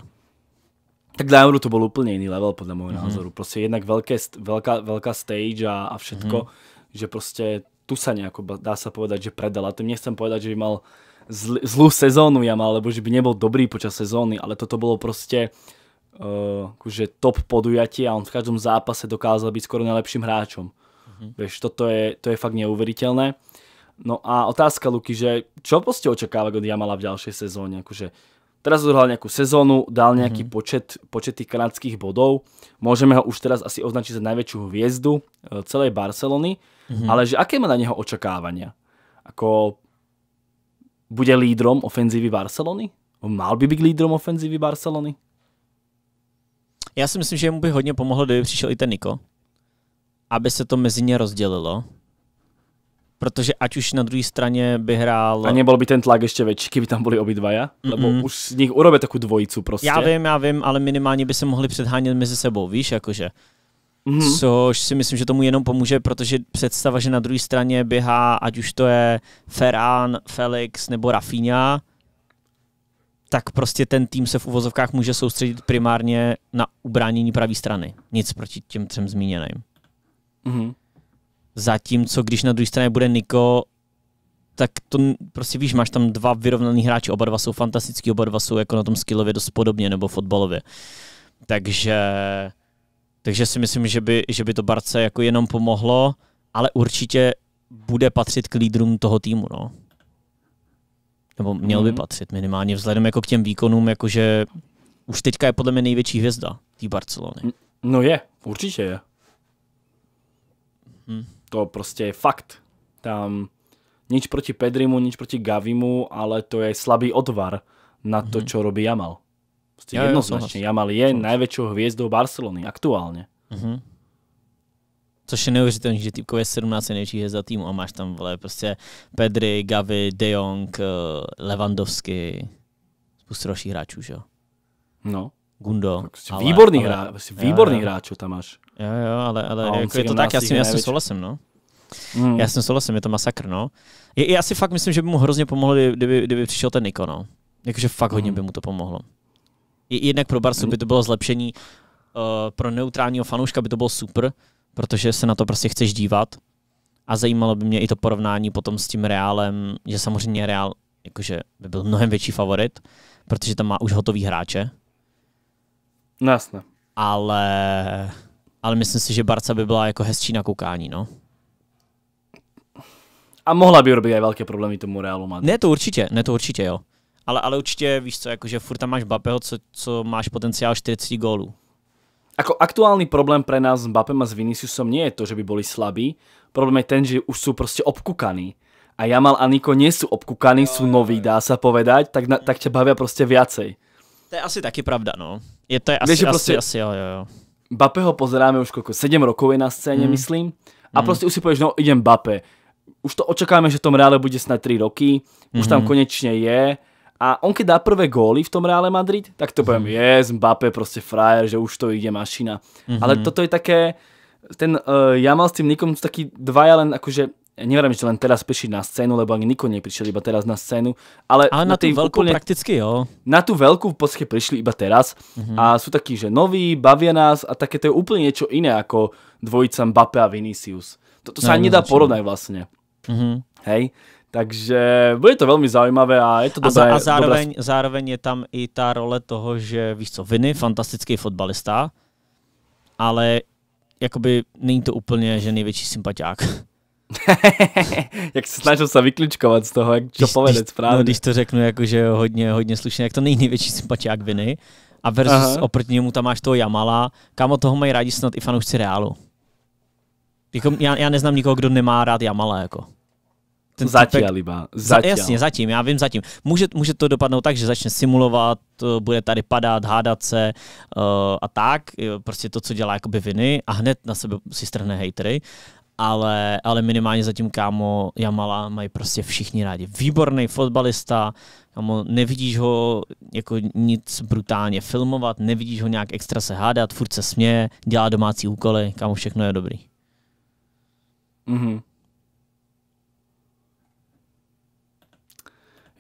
Tak na euru to byl úplně jiný level, podle mého mm-hmm. názoru. Prostě jednak velké, velká, velká stage a, a všetko, mm-hmm. že prostě tu sa nejako, dá sa povedať, že predal. A tým nechcem povedať, že by mal zl zlú sezónu ja mal, alebo že by nebol dobrý počas sezóny, ale toto bolo proste uh, eh, že top podujatie a on v každom zápase dokázal byť skoro najlepším hráčom. -hmm. Vieš, toto je, to je fakt neuveriteľné. No a otázka, Luky, že čo proste očakáva od Jamala v ďalšej sezóne? Akože, teraz odhral nejakú sezónu, dal nejaký mm-hmm. počet, počet tých kanadských bodov. Môžeme ho už teraz asi označiť za najväčšiu hviezdu eh, celej Barcelony. Mm-hmm. Ale že aké má na neho očakávania? Ako bude lídrom ofenzívy Barcelony? Mal by být lídrom ofenzívy Barcelony? Já si myslím, že mu by hodně pomohlo, kdyby přišel i ten Niko, aby se to mezi ně rozdělilo. Protože ať už na druhé straně by hrál... A nebyl by ten tlak ještě větší, kdyby tam byli obě dvaja? Mm-mm. Lebo už z nich urobe takovou dvojicu prostě. Já vím, já vím, ale minimálně by se mohli předhánět mezi sebou, víš, jakože mm-hmm. což si myslím, že tomu jenom pomůže, protože představa, že na druhé straně běhá, ať už to je Ferran, Felix nebo Rafinha, tak prostě ten tým se v uvozovkách může soustředit primárně na ubránění pravé strany. Nic proti těm třem zmíněným. Mm-hmm. Zatímco, když na druhé straně bude Niko, tak to prostě víš, máš tam dva vyrovnaný hráči, oba dva jsou fantastický, oba dva jsou jako na tom skillově dost podobně, nebo fotbalově. Takže takže si myslím, že by, že by to Barce jako jenom pomohlo, ale určitě bude patřit k lídrům toho týmu. No. Nebo měl by mhm. patřit minimálně vzhledem jako k těm výkonům, jakože už teďka je podle mě největší hvězda té Barcelony. No je, určitě je. Hmm. To prostě je fakt. Tam nič proti Pedrimu, nič proti Gavimu, ale to je slabý odvar na to, hmm. čo robí Jamal. Proste ja, jednoznačne. Ja, mal je najväčšou hviezdou Barcelony aktuálne. Uh-huh. Mhm. Což je neuvěřitelné, že typkově je 17 největších za týmu a máš tam vle, prostě Pedri, Gavi, De Jong, eh, Levandovsky, spoustu dalších hráčů, že jo? No. Gundo. Prostě ale, výborný, ale, hra, ale, prostě výborný jo, hráčů tam máš. Jo, jo, ale, ale no, jako je to tak, já jsem tím souhlasím, no. Mm. Já jsem. souhlasím, je to masakr, no. Je, já si fakt myslím, že by mu hrozně pomohlo, kdyby, kdyby přišel ten Niko, no. Jakože fakt hodně mm. by mu to pomohlo jednak pro Barsu mhm. by to bylo zlepšení, uh, pro neutrálního fanouška by to bylo super, protože se na to prostě chceš dívat. A zajímalo by mě i to porovnání potom s tím Reálem, že samozřejmě Reál jakože by byl mnohem větší favorit, protože tam má už hotový hráče. No jasné. Ale, ale myslím si, že Barca by byla jako hezčí na koukání, no. A mohla by urobit i velké problémy tomu Realu Madrid. Ne, to určitě, ne, to určitě, jo ale, ale určitě víš co, jakože furt tam máš Bapeho, co, co máš potenciál 40 gólů. Ako aktuálny problém pre nás s Mbappem a s Viniciusom nie je to, že by boli slabí. Problém je ten, že už sú proste obkúkaní. A Jamal a Niko nie sú obkúkaní, sú noví, dá sa povedať, tak, na, mm. tak ťa bavia proste viacej. To je asi taky pravda, no. Je to je asi, Vieš, asi, proste, asi, jo, jo, jo. Bapeho pozeráme už koľko, 7 rokov je na scéne, mm. myslím. A mm. proste už si povieš, no idem Bape. Už to očakáme, že v tom reále bude snad 3 roky, už mm -hmm. tam mm-hmm. konečne je a on keď dá prvé góly v tom Reále Madrid, tak to poviem, mhm. je yes, Mbappé prostě frajer, že už to ide mašina. Mm-hmm. Ale toto je také, ten uh, eh, mal s tým Nikom taký dvaja len akože ja neviem, že len teraz prišli na scénu, lebo ani Niko neprišiel iba teraz na scénu, ale, ale na, na tú veľkú úplne, prakticky, jo. Na tú veľkú v podstate prišli iba teraz mm-hmm. a sú takí, že noví, bavia nás a také to je úplne niečo iné ako dvojica Mbappé a Vinicius. Toto sa no, ani nedá porovnať vlastne. Mm-hmm. Hej? Takže bude to velmi zajímavé a je to dobré. A, za, a zároveň, dobré... zároveň je tam i ta role toho, že víš co, Viny, fantastický fotbalista, ale jakoby není to úplně, že největší sympatiák. jak se snažil se vyklíčkovat z toho, jak to povedet správně. No, když to řeknu jakože hodně, hodně slušně, jak to není největší sympatiák Viny. A versus Aha. oproti němu tam máš toho Jamala. Kámo, toho mají rádi snad i fanoušci Reálu. Jako, já, já neznám nikoho, kdo nemá rád Jamala, jako ten zatím týpek, iba. Zatiaľ. Jasně, zatím, já vím zatím. Může, může to dopadnout tak, že začne simulovat, eh, bude tady padat, hádat se uh, a tak, prostě to, co dělá jakoby viny a hned na sebe si strhne hejtery, Ale, ale minimálně zatím kámo Jamala mají prostě všichni rádi. Výborný fotbalista, kámo, nevidíš ho jako nic brutálně filmovat, nevidíš ho nějak extra se hádat, furt se směje, dělá domácí úkoly, kámo všechno je dobrý. Mhm.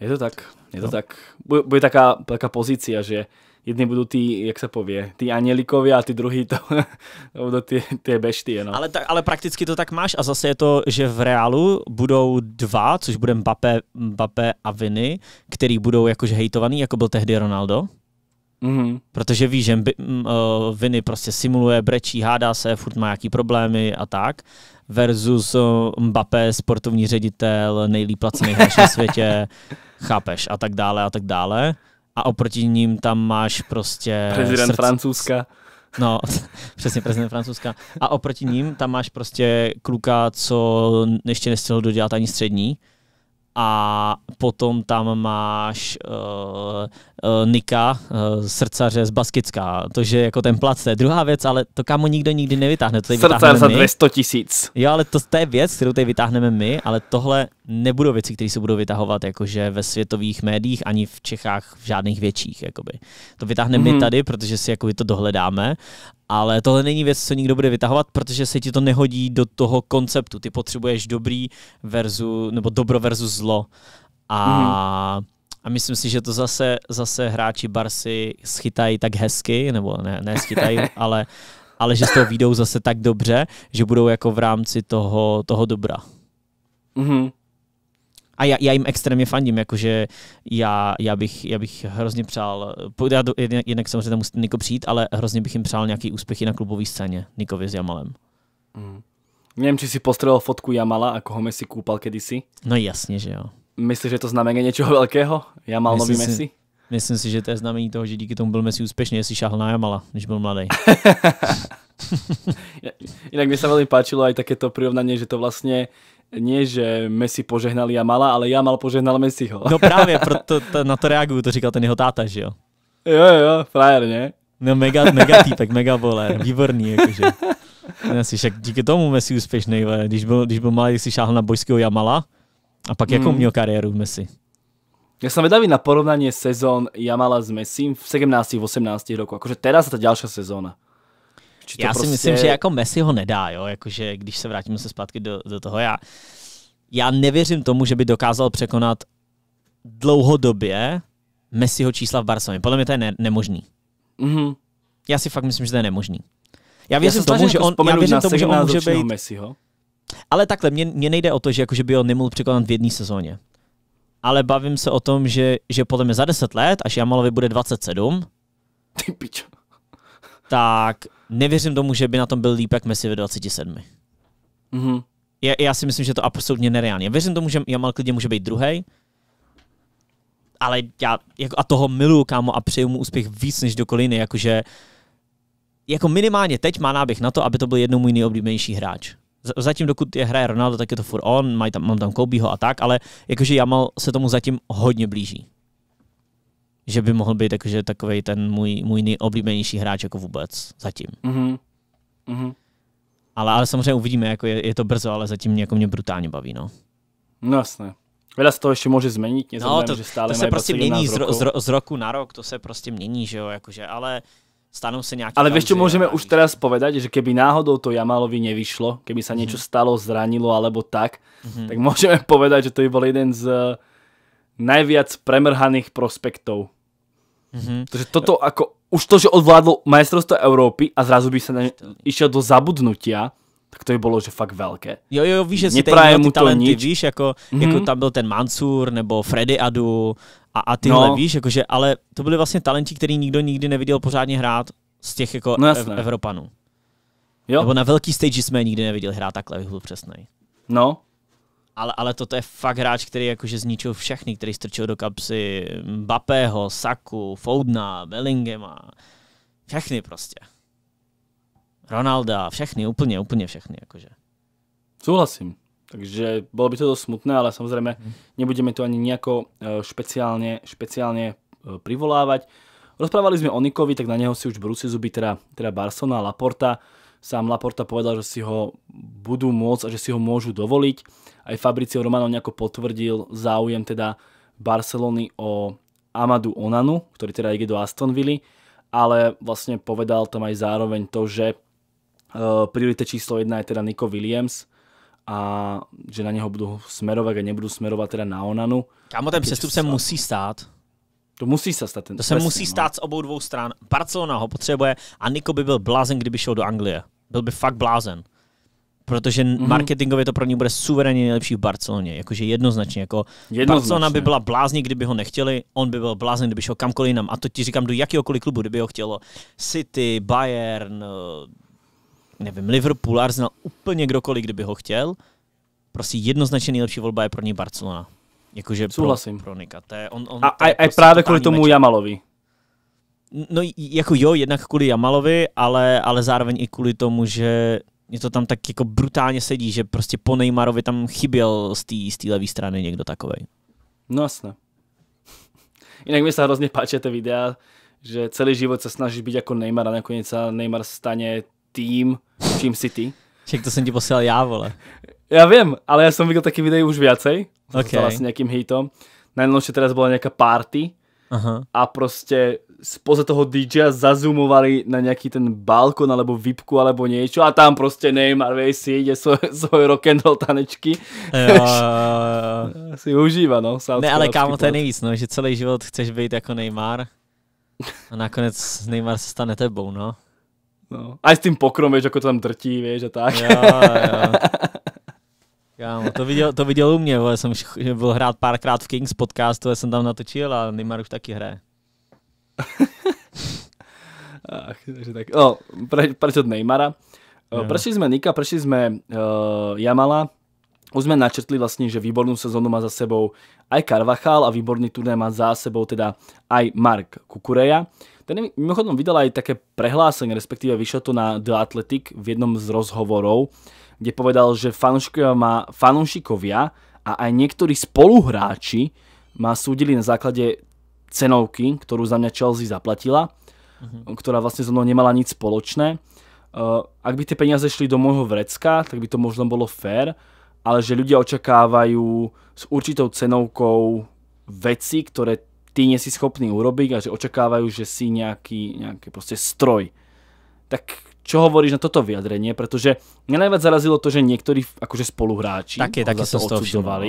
Je to tak, je to no. tak. Bude, bude taká, taká pozícia, že jedni budú tí, jak sa povie, tí anielikovi a tí druhí to, to budú tie, tie beštie. No. Ale, tak, ale prakticky to tak máš a zase je to, že v reálu budou dva, což bude Mbappé, Mbappé a Viny, ktorí budou jakože hejtovaní, jako byl tehdy Ronaldo. Mm-hmm. Protože víš, že eh, Viny prostě simuluje, brečí, hádá se, furt má nějaký problémy a tak versus eh, Mbappé, sportovní ředitel, nejlíp placený hráč na světě, chápeš, a tak dále, a tak dále. A oproti ním tam máš prostě... Prezident srdc... Francouzska. No, přesně, prezident Francouzska. A oproti ním tam máš prostě kluka, co ještě nestihl dodělat ani střední, a potom tam máš uh, uh, Nika, uh, srdcaře z Baskická, to, že jako ten plat, to je druhá věc, ale to kamo nikdo nikdy nevytáhne. To Srdcař za 200 tisíc. Jo, ale to, to je věc, kterou tady vytáhneme my, ale tohle nebudou věci, které se budou vytahovat jakože ve světových médiích, ani v Čechách v žádných větších. Jakoby. To vytáhneme mm-hmm. my mhm. tady, protože si jakoby, to dohledáme ale tohle není věc, co nikdo bude vytahovat, protože se ti to nehodí do toho konceptu. Ty potřebuješ dobrý versus, nebo dobro versus zlo. A, mm. a myslím si, že to zase, zase hráči Barsy schytají tak hezky, nebo ne, ne schytají, ale, ale že z toho výjdou zase tak dobře, že budou jako v rámci toho, toho dobra. Mm-hmm. A já, já jim extrémně fandím, jakože já, já, bych, já bych hrozně přál, eh, já do, jednak, jednak samozřejmě tam musí Niko přijít, ale hrozně bych jim přál nějaký úspěchy na klubové scéně, Nikovi s Jamalem. Mm. Nevím, či si postrelil fotku Jamala, a koho Messi koupal kedysi. No jasně, že jo. Myslíš, že to znamení něčeho velkého? Jamal myslím nový si, Messi? Myslím si, že to je znamení toho, že díky tomu byl Messi úspěšný, jestli šáhl na Jamala, když byl mladý. Jinak mi se velmi páčilo také to přirovnání, že to vlastně nie, že Messi požehnal Jamala, ale Jamal požehnal Messiho. No právě, proto to, na to reaguju, to říkal ten jeho táta, že jo? Jo, jo, frajer, ne? No mega, mega týpek, mega boler, výborný, jakože. No si však díky tomu Messi úspěšný, když byl, když byl malý, si šáhl na bojského Jamala a pak jakou mm. měl kariéru Messi? Ja som vedavý na porovnanie sezón Jamala s Messim v 17 18 roku, Akože teraz je tá ďalšia sezóna. Či já si prostě myslím, že jako Messi ho nedá, jo, jakože když se vrátíme se zpátky do, do toho, já, já nevěřím tomu, že by dokázal překonat dlouhodobě Messiho čísla v Barcelonie. Podle mě to je ne- nemožný. Mm-hmm. Já si fakt myslím, že to je nemožný. Já věřím já tomu, že jako on, já věřím tomu, že on může být... Messiho. Ale takhle, mně, mně nejde o to, že, jako, že by ho nemohl překonat v jedné sezóně. Ale bavím se o tom, že, že podle mě za 10 let, až Jamalovi bude 27, ty pičo tak nevěřím tomu, že by na tom byl líp jak Messi ve 27. Mm-hmm. Já, já si myslím, že to absolutně nereálně. Věřím tomu, že Jamal klidně může být druhý, ale já jako, a toho miluju, kámo, a přeju mu úspěch víc než do koliny, jakože jako minimálně teď má náběh na to, aby to byl jednou můj nejoblíbenější hráč. Zatím, dokud je hraje Ronaldo, tak je to furt on, mají tam, mám tam Kobeho a tak, ale jakože Jamal se tomu zatím hodně blíží že by mohl být jakože takový ten můj, můj nejoblíbenější hráč jako vůbec zatím. Mm-hmm. Mm-hmm. Ale, ale samozřejmě uvidíme, jako je, je to brzo, ale zatím mě, jako mě brutálně baví. No, no jasné. Veda se to ještě může změnit, něco no, to, že stále to se prostě, prostě mění z, ro, z, ro, z roku na rok, to se prostě mění, že jo, jakože, ale stanou se nějaké... Ale ještě můžeme už teraz povedať, že keby náhodou to Jamalovi nevyšlo, keby se mm -hmm. něco stalo, zranilo alebo tak, mm -hmm. tak můžeme povedať, že to by byl jeden z najviac premrhaných prospektov. Mm-hmm. Takže toto ako, už to, že odvládlo majstrovstvo Európy a zrazu by sa ne, išiel do zabudnutia, tak to by bylo, že fakt velké. Jo, jo, víš, že si Nepraje mu ty talenty, nič. víš, jako, mm-hmm. jako tam byl ten Mansur nebo Freddy Adu a, a tyhle, no. víš, jakože, ale to byli vlastně talenti, který nikdo nikdy neviděl pořádně hrát z těch jako no, Ev- Evropanů. Jo. Nebo na velký stage jsme nikdy neviděl hrát takhle, bych byl přesnej. No, ale, ale toto je fakt hráč, který jakože zničil všechny, který strčil do kapsy Bapého, Saku, Foudna, Bellingema, všechny prostě. Ronalda, všechny, úplně, úplně všechny, jakože. Souhlasím. Takže bylo by to dost smutné, ale samozřejmě hmm. nebudeme to ani nejako speciálně, eh, speciálně eh, přivolávat. Rozprávali jsme o Nikovi, tak na něho si už brusí zuby teda, teda Barcelona, Laporta. Sám Laporta povedal, že si ho budú môcť a že si ho môžu dovoliť. Aj Fabricio Romano nejako potvrdil záujem teda Barcelony o Amadu Onanu, ktorý teda ide do Astonville, ale vlastne povedal tam aj zároveň to, že e, priorite číslo jedna je teda Nico Williams a že na něho budú smerovať a nebudú smerovať teda na Onanu. Kámo, ten přestup se musí stát. To musí se stát. Ten, to se musí stát z obou dvou stran. Barcelona ho potřebuje a Niko by byl blázen, kdyby šel do Anglie byl by fakt blázen. Protože mm-hmm. marketingově to pro ně bude suverénně nejlepší v Barceloně, jakože jednoznačně. Jako jednoznačně. Barcelona by byla blázní, kdyby ho nechtěli, on by byl blázen, kdyby šel kamkoliv jinam. A to ti říkám do jakéhokoliv klubu, kdyby ho chtělo. City, Bayern, eh, nevím, Liverpool, Arsenal, úplně kdokoliv, kdyby ho chtěl. Prostě jednoznačně nejlepší volba je pro ně Barcelona. Jakože Souhlasím. Pro, pro Nika. To je, on, on, a, to je a, prostě právě kvůli tomu Jamalovi. No jako jo, jednak kvůli Jamalovi, ale, ale zároveň i kvůli tomu, že mě to tam tak jako brutálně sedí, že prostě po Neymarovi tam chyběl z té levé strany někdo takovej. No jasné. Jinak mi se hrozně páče ty videa, že celý život se snažíš být jako Neymar a nakonec se Neymar stane tým, čím si ty. Však to jsem ti posílal já, vole. Já vím, ale já jsem viděl taky videí už viacej. Okay. s nějakým hitom. že teraz byla nějaká party Aha. a prostě spoza toho DJ zazumovali na nějaký ten balkon alebo výpku alebo něco a tam prostě Neymar, vieš, si jde svoje, svoje rock and roll tanečky. Jo, jo, jo. si užívá, no. Ne, ale kámo, to je nejvíc, no, že celý život chceš být jako Neymar a nakonec Neymar se stane tebou, no. No. A s tím pokrom, víš, jako to tam drtí, víš, a tak. Jo, jo. Kámo, to viděl, to viděl u mě, vole, jsem byl hrát párkrát v Kings podcastu, jsem tam natočil a Neymar už taky hraje. Ach, takže tak. No, pre, prečo od Neymara. Yeah. Prešli sme Nika, prešli sme uh, Jamala. Už sme načrtli vlastne, že výbornú sezónu má za sebou aj Carvachal a výborný turnaj má za sebou teda aj Mark Kukureja. Ten mimochodom vydal aj také prehlásenie, respektíve vyšlo to na The Athletic v jednom z rozhovorov, kde povedal, že fanúšikovia, má, fanúšikovia a aj niektorí spoluhráči ma súdili na základe cenovky, ktorú za mňa Chelsea zaplatila, mm-hmm. ktorá vlastne so mnou nemala nič spoločné. Uh, eh, ak by tie peniaze šli do môjho vrecka, tak by to možno bolo fér, ale že ľudia očakávajú s určitou cenovkou veci, ktoré ty nie si schopný urobiť a že očakávajú, že si nejaký, nejaký proste stroj. Tak čo hovoríš na toto vyjadrenie? Protože mňa najviac zarazilo to, že niektorí akože spoluhráči Také, také to z toho no.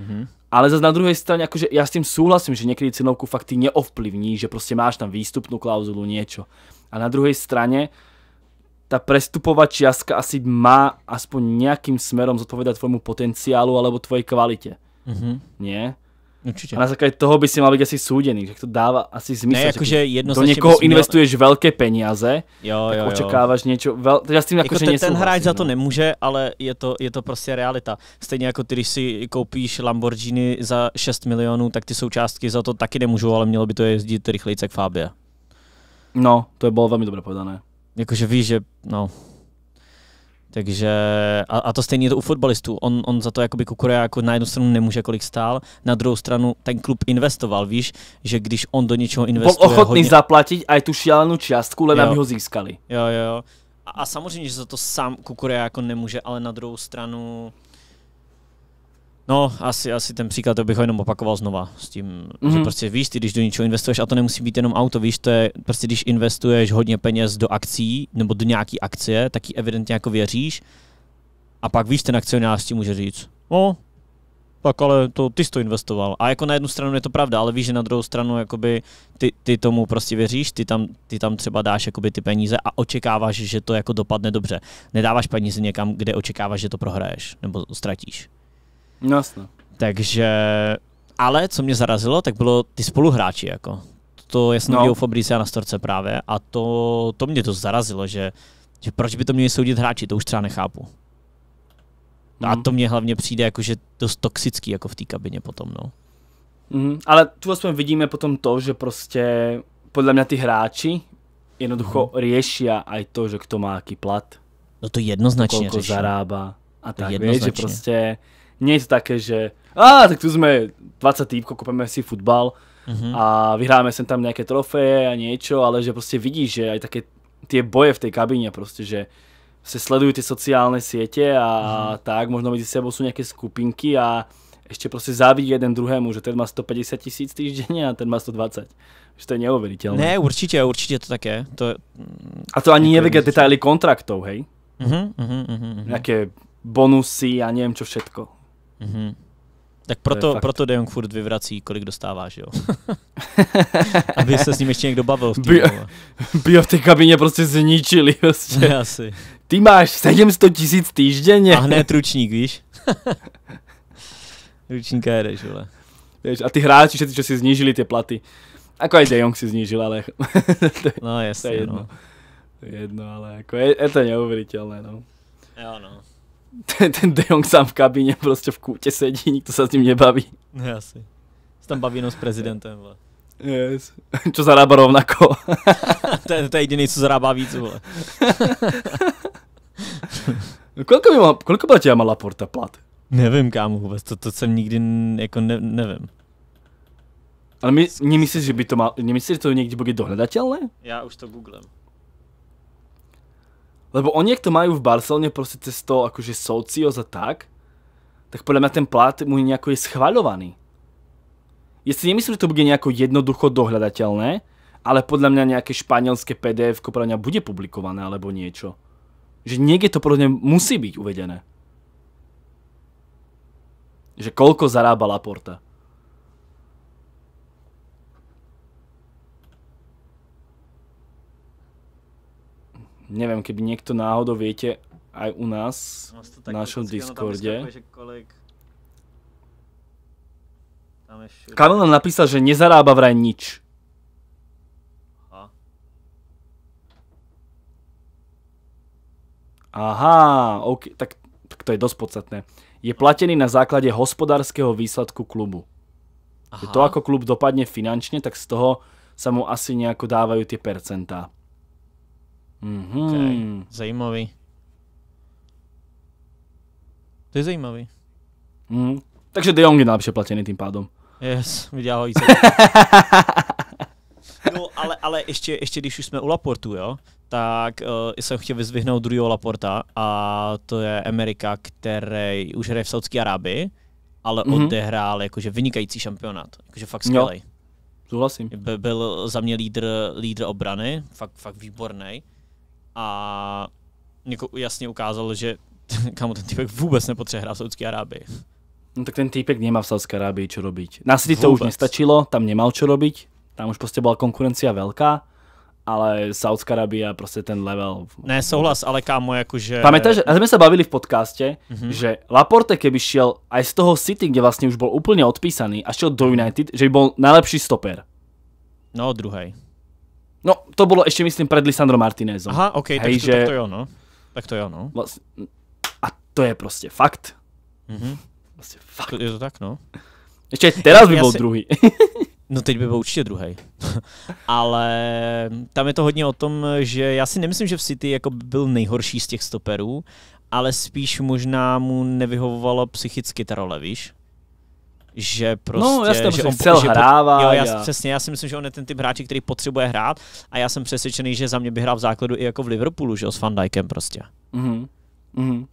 Mm-hmm. Ale zase na druhé straně, jakože já s tím souhlasím, že někdy cenovku fakt ty neovplyvní, že prostě máš tam výstupnou klauzulu, něco. A na druhé straně, ta prestupová čiastka asi má aspoň nějakým směrem zodpovedať tvojmu potenciálu alebo tvojej kvalitě, Mm-hmm. Nie? Určitě. A na základě toho by si mal být asi soudený, že to dává asi smysl. Ne, že jedno Do někoho měl... investuješ velké peníze, jo, tak jo, tak očekáváš něco, vel... Já s tím jako, jako ten, ten hráč za to no. nemůže, ale je to, je to prostě realita. Stejně jako ty, když si koupíš Lamborghini za 6 milionů, tak ty součástky za to taky nemůžou, ale mělo by to jezdit rychleji jak Fabia. No, to je bylo velmi dobře podané. Jakože víš, že no, takže a, a to stejně je to u fotbalistů. On, on za to jakoby Kukurea jako na jednu stranu nemůže kolik stál, na druhou stranu ten klub investoval, víš, že když on do něčeho investuje Byl ochotný hodně... zaplatit a tu šialenou částku, len aby ho získali. Jo, jo. A, a samozřejmě, že za to sám Kukurea jako nemůže, ale na druhou stranu No, asi, asi ten příklad, to bych ho jenom opakoval znova s tím, mm-hmm. že mhm. prostě víš, ty když do něčeho investuješ, a to nemusí být jenom auto, víš, to je prostě, když investuješ hodně peněz do akcí nebo do nějaký akcie, tak ji evidentně jako věříš a pak víš, ten akcionář ti může říct, no, tak ale to ty jsi to investoval. A jako na jednu stranu je to pravda, ale víš, že na druhou stranu jakoby ty, ty tomu prostě věříš, ty tam, ty tam třeba dáš jakoby ty peníze a očekáváš, že to jako dopadne dobře. Nedáváš peníze někam, kde očekáváš, že to prohraješ nebo ztratíš. No Takže, ale co mě zarazilo, tak bylo ty spoluhráči jako. To jsem no. viděl Fabricia na storce právě a to, to mě to zarazilo, že, že proč by to měli soudit hráči, to už třeba nechápu. No mm. a hmm. to mě hlavně přijde jakože dost toxický jako v té kabině potom, no. Mm, ale tu aspoň vidíme potom to, že prostě podle mě ty hráči jednoducho mm. a aj to, že kdo má jaký plat. No to jednoznačně Koľko řeší. zarába a to tak, vieš, že prostě nie je to také, že a tak tu sme 20 týpko, kúpeme si futbal mm-hmm. a vyhráme sem tam nejaké trofeje a niečo, ale že proste vidíš, že aj také tie boje v tej kabíne proste, že se sledujú tie sociálne siete a mm-hmm. tak, možno medzi sebou sú nejaké skupinky a ještě prostě závidí jeden druhému, že ten má 150 tisíc týždenně a ten má 120. Že to je neuvěřitelné. Ne, určitě, určitě to také. To... A to ani jako nevědě detaily kontraktů, hej? Mhm, mhm, mhm, mhm. Nějaké bonusy a nevím čo všetko. Mm-hmm. Tak proto, proto De Jong furt vyvrací, kolik dostává, že jo? Aby se s ním ještě někdo bavil. V Bio, bio v té kabině prostě zničili. Prostě. Ne, asi. Ty máš 700 tisíc týždenně. A hned ručník, víš? Ručníka jedeš, vole. A ty hráči, že, že si znížili ty platy. Ako aj De Jong si znížil, ale... to je, no jasně, to je jedno. No. To je jedno, ale jako je, je to neuvěřitelné, no. Jo, no ten, ten De Jong sám v kabině prostě v kůtě sedí, nikdo se s ním nebaví. Asi. Se tam baví jenom s prezidentem, vole. Yes. Čo zarába rovnako. to, je, to je jediný, co zarába víc, vole. koliko, by mal, koliko platí má Laporta plat? Nevím, kámo, vůbec, to, to jsem nikdy, jako ne, nevím. Ale my, nemyslíš, že by to mal, nemyslíš, že to někdy bude dohledatelné? Já už to googlem. Lebo oni, jak to mají v Barcelone prostě cez to, jakože socios a tak, tak podle mě ten plat mu nejako je schvalovaný. Ja si nemyslím, že to bude nějak jednoducho dohledatelné, ale podle mě nějaké španělské pdf podľa mě bude publikované alebo něco, Že někde to podle mě musí být uvedené. Že kolko zarába Laporta. neviem, keby niekto náhodou viete aj u nás, v našom Discorde. Kamil nám napísal, že nezarába vraj nič. Aha, OK, tak, tak to je dosť podstatné. Je platený na základe hospodárskeho výsledku klubu. Aha. To ako klub dopadne finančne, tak z toho sa mu asi nejako dávajú tie percentá. Mm-hmm. Zajímavý. To je zajímavý. Mm. Takže De Jong je nejlepší platěný tým pádom. Yes, viděl ho No, ale, ale ještě, ještě když už jsme u Laportu, jo, tak uh, jsem chtěl vyzvihnout druhého Laporta a to je Amerika, který už hraje v Saudské Arábii, ale mm-hmm. odehrál jakože vynikající šampionát, jakože fakt skvělý. Souhlasím. By, byl za mě lídr, lídr obrany, fakt, fakt výborný a jako jasně ukázal, že kamo ten týpek vůbec nepotřebuje hrát v Saudské Arábii. No tak ten týpek nemá v Saudské Arábii čo robiť. Na City to už nestačilo, tam nemal čo robiť, tam už prostě byla konkurencia velká ale Saudská Arábia prostě ten level. Ne, souhlas, ale kámo, jakože... Pamätáš, že jsme se bavili v podcaste, mm-hmm. že Laporte, keby šel aj z toho City, kde vlastně už byl úplně odpísaný a šel do United, že by byl nejlepší stoper. No, druhý. No, to bolo ešte, myslím, pred Lisandro Martinezom. Aha, OK, Hej, takže že... tak to je ono. Tak to je ono. Vlastne, a to je proste fakt. Mhm. Vlastne prostě fakt. Je to tak, no. Ešte teraz by ja, ja bol si... druhý. No teď by byl určitě druhý. Ale tam je to hodně o tom, že já si nemyslím, že v City jako byl nejhorší z těch stoperů, ale spíš možná mu nevyhovovalo psychicky ta role, víš? že no, prostě, no, jasně, že on chcel že hrává. Jo, já, a... přesně, já si myslím, že on je ten typ hráče, který potřebuje hrát a já jsem přesvědčený, že za mě by hrál v základu i jako v Liverpoolu, že jo, s Van Dijkem prostě. Mhm. mhm.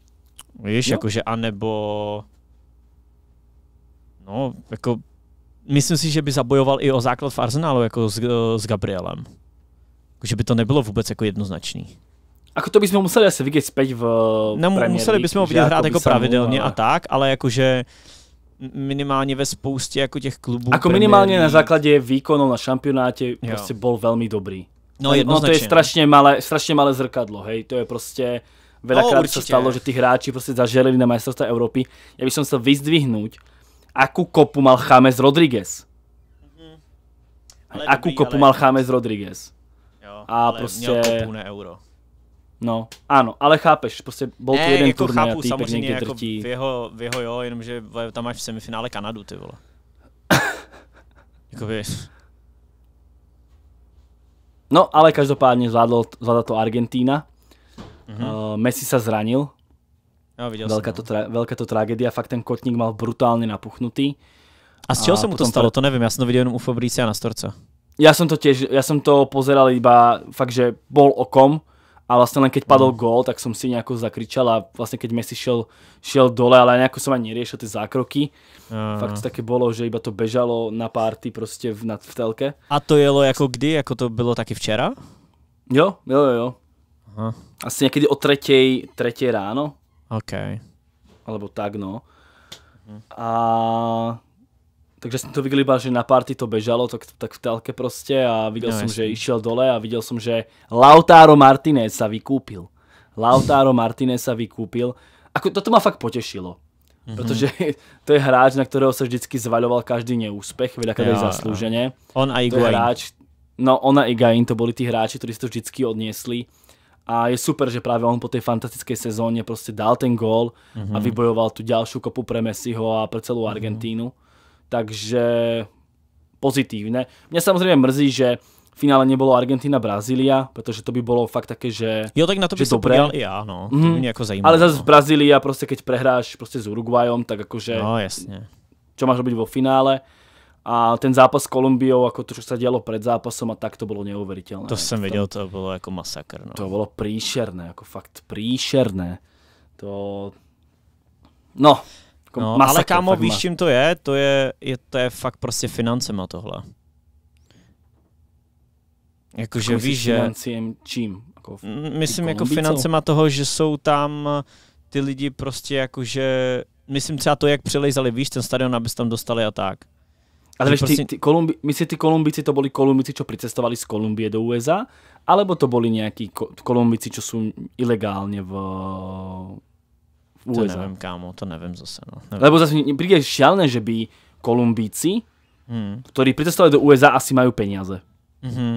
Víš, jo. jakože, anebo... No, jako... Myslím si, že by zabojoval i o základ v Arsenalu jako s, s Gabrielem. Že by to nebylo vůbec jako jednoznačný. Ako to bychom museli asi vidět zpět v no, League, Museli bychom ho vidět hrát jako, jako pravidelně a tak, ale jakože minimálně ve spoustě jako těch klubů. Jako minimálně na základě výkonu na šampionátě prostě byl velmi dobrý. No, no to je no. strašně malé, strašně malé zrkadlo, hej, to je prostě velakrát no, se stalo, že ty hráči prostě zaželili na majstrovstve Evropy, Já bych se vyzdvihnout. vyzdvihnúť, kopu mal James Rodriguez. Mm-hmm. Ale dobrý, kopu ale... mal James Rodriguez. Jo, a ale prostě... měl kopu na euro. No, ano, ale chápeš, prostě byl to jeden jako turnaj chápu, a týpek někde jako drtí. V jeho, v jeho jo, jenomže tam máš v semifinále Kanadu, ty vole. Jakoby... No, ale každopádně zvládl, zvládla to Argentína. Mm-hmm. Uh, Messi se zranil. No, viděl velká, jsem, to tra- velká to tragédia, fakt ten kotník mal brutálně napuchnutý. A z čeho se mu to stalo, to nevím, já jsem to viděl jenom u Fabrice a na Storce. Já jsem to těž, já jsem to pozeral iba fakt, že bol okom, a vlastne len keď padol mhm. gól, tak som si nejako zakričal a vlastne keď Messi šiel, šiel dole, ale nejako som ani neriešil tie zákroky. Uh. Fakt to také bolo, že iba to bežalo na párty proste v, v telke. A to jelo ako kdy? Ako to bylo taky včera? Jo, jo, jo. jo. Aha. Asi niekedy o tretej, tretej ráno. OK. Alebo tak, no. Mhm. A takže jsem to viděl iba, že na party to bežalo, tak, tak v telke prostě a viděl no, jsem, že išel dole a viděl jsem, že Lautaro Martinez sa vykúpil. Lautaro Martinez sa vykúpil. Ako, toto ma fakt potešilo. Mm -hmm. Protože to je hráč, na kterého se vždycky zvaloval každý neúspěch, vydakadej jako zaslouženě. On a Iguain. Hráč, no on a Iguain, to byli ty hráči, kteří si to vždycky odniesli. A je super, že právě on po té fantastické sezóně prostě dal ten gól mm -hmm. a vybojoval tu další kopu pre Messiho a pre celou mhm. Argentínu. Mm -hmm takže pozitívne. Mňa samozrejme mrzí, že v finále nebolo Argentina Brazília, protože to by bolo fakt také, že Jo, tak na to by se podíval i ja, no. Mm. To by mhm. jako Ale zase no. Brazília, prostě keď prehráš prostě s Uruguayom, tak akože No, jasne. Čo máš robiť vo finále? A ten zápas s Kolumbiou, jako to, čo se dělo před zápasem a tak, to bylo neuveriteľné. To jsem viděl, to bylo jako masakr. No. To bylo příšerné, jako fakt příšerné. To... No, jako no, masakr, ale kámo, víš, no. čím to je? To je, je, to je fakt prostě má tohle. Jakože víš, že... Financiem čím? Jako v, myslím jako má toho, že jsou tam eh, ty lidi prostě jakože... Myslím třeba to, jak přelejzali, víš, ten stadion, aby tam dostali a tak. Ale vieš, prosím... ty, prostě- ty Kolumbi... myslím, ty Kolumbici to byli Kolumbici, co přicestovali z Kolumbie do USA, alebo to byli nějaký Kolumbici, co jsou ilegálně v v USA. To neviem, kámo, to neviem zase. No. Neviem. Lebo zase mi príde šialné, že by Kolumbíci, hmm. ktorí pricestovali do USA, asi majú peniaze. Mm -hmm.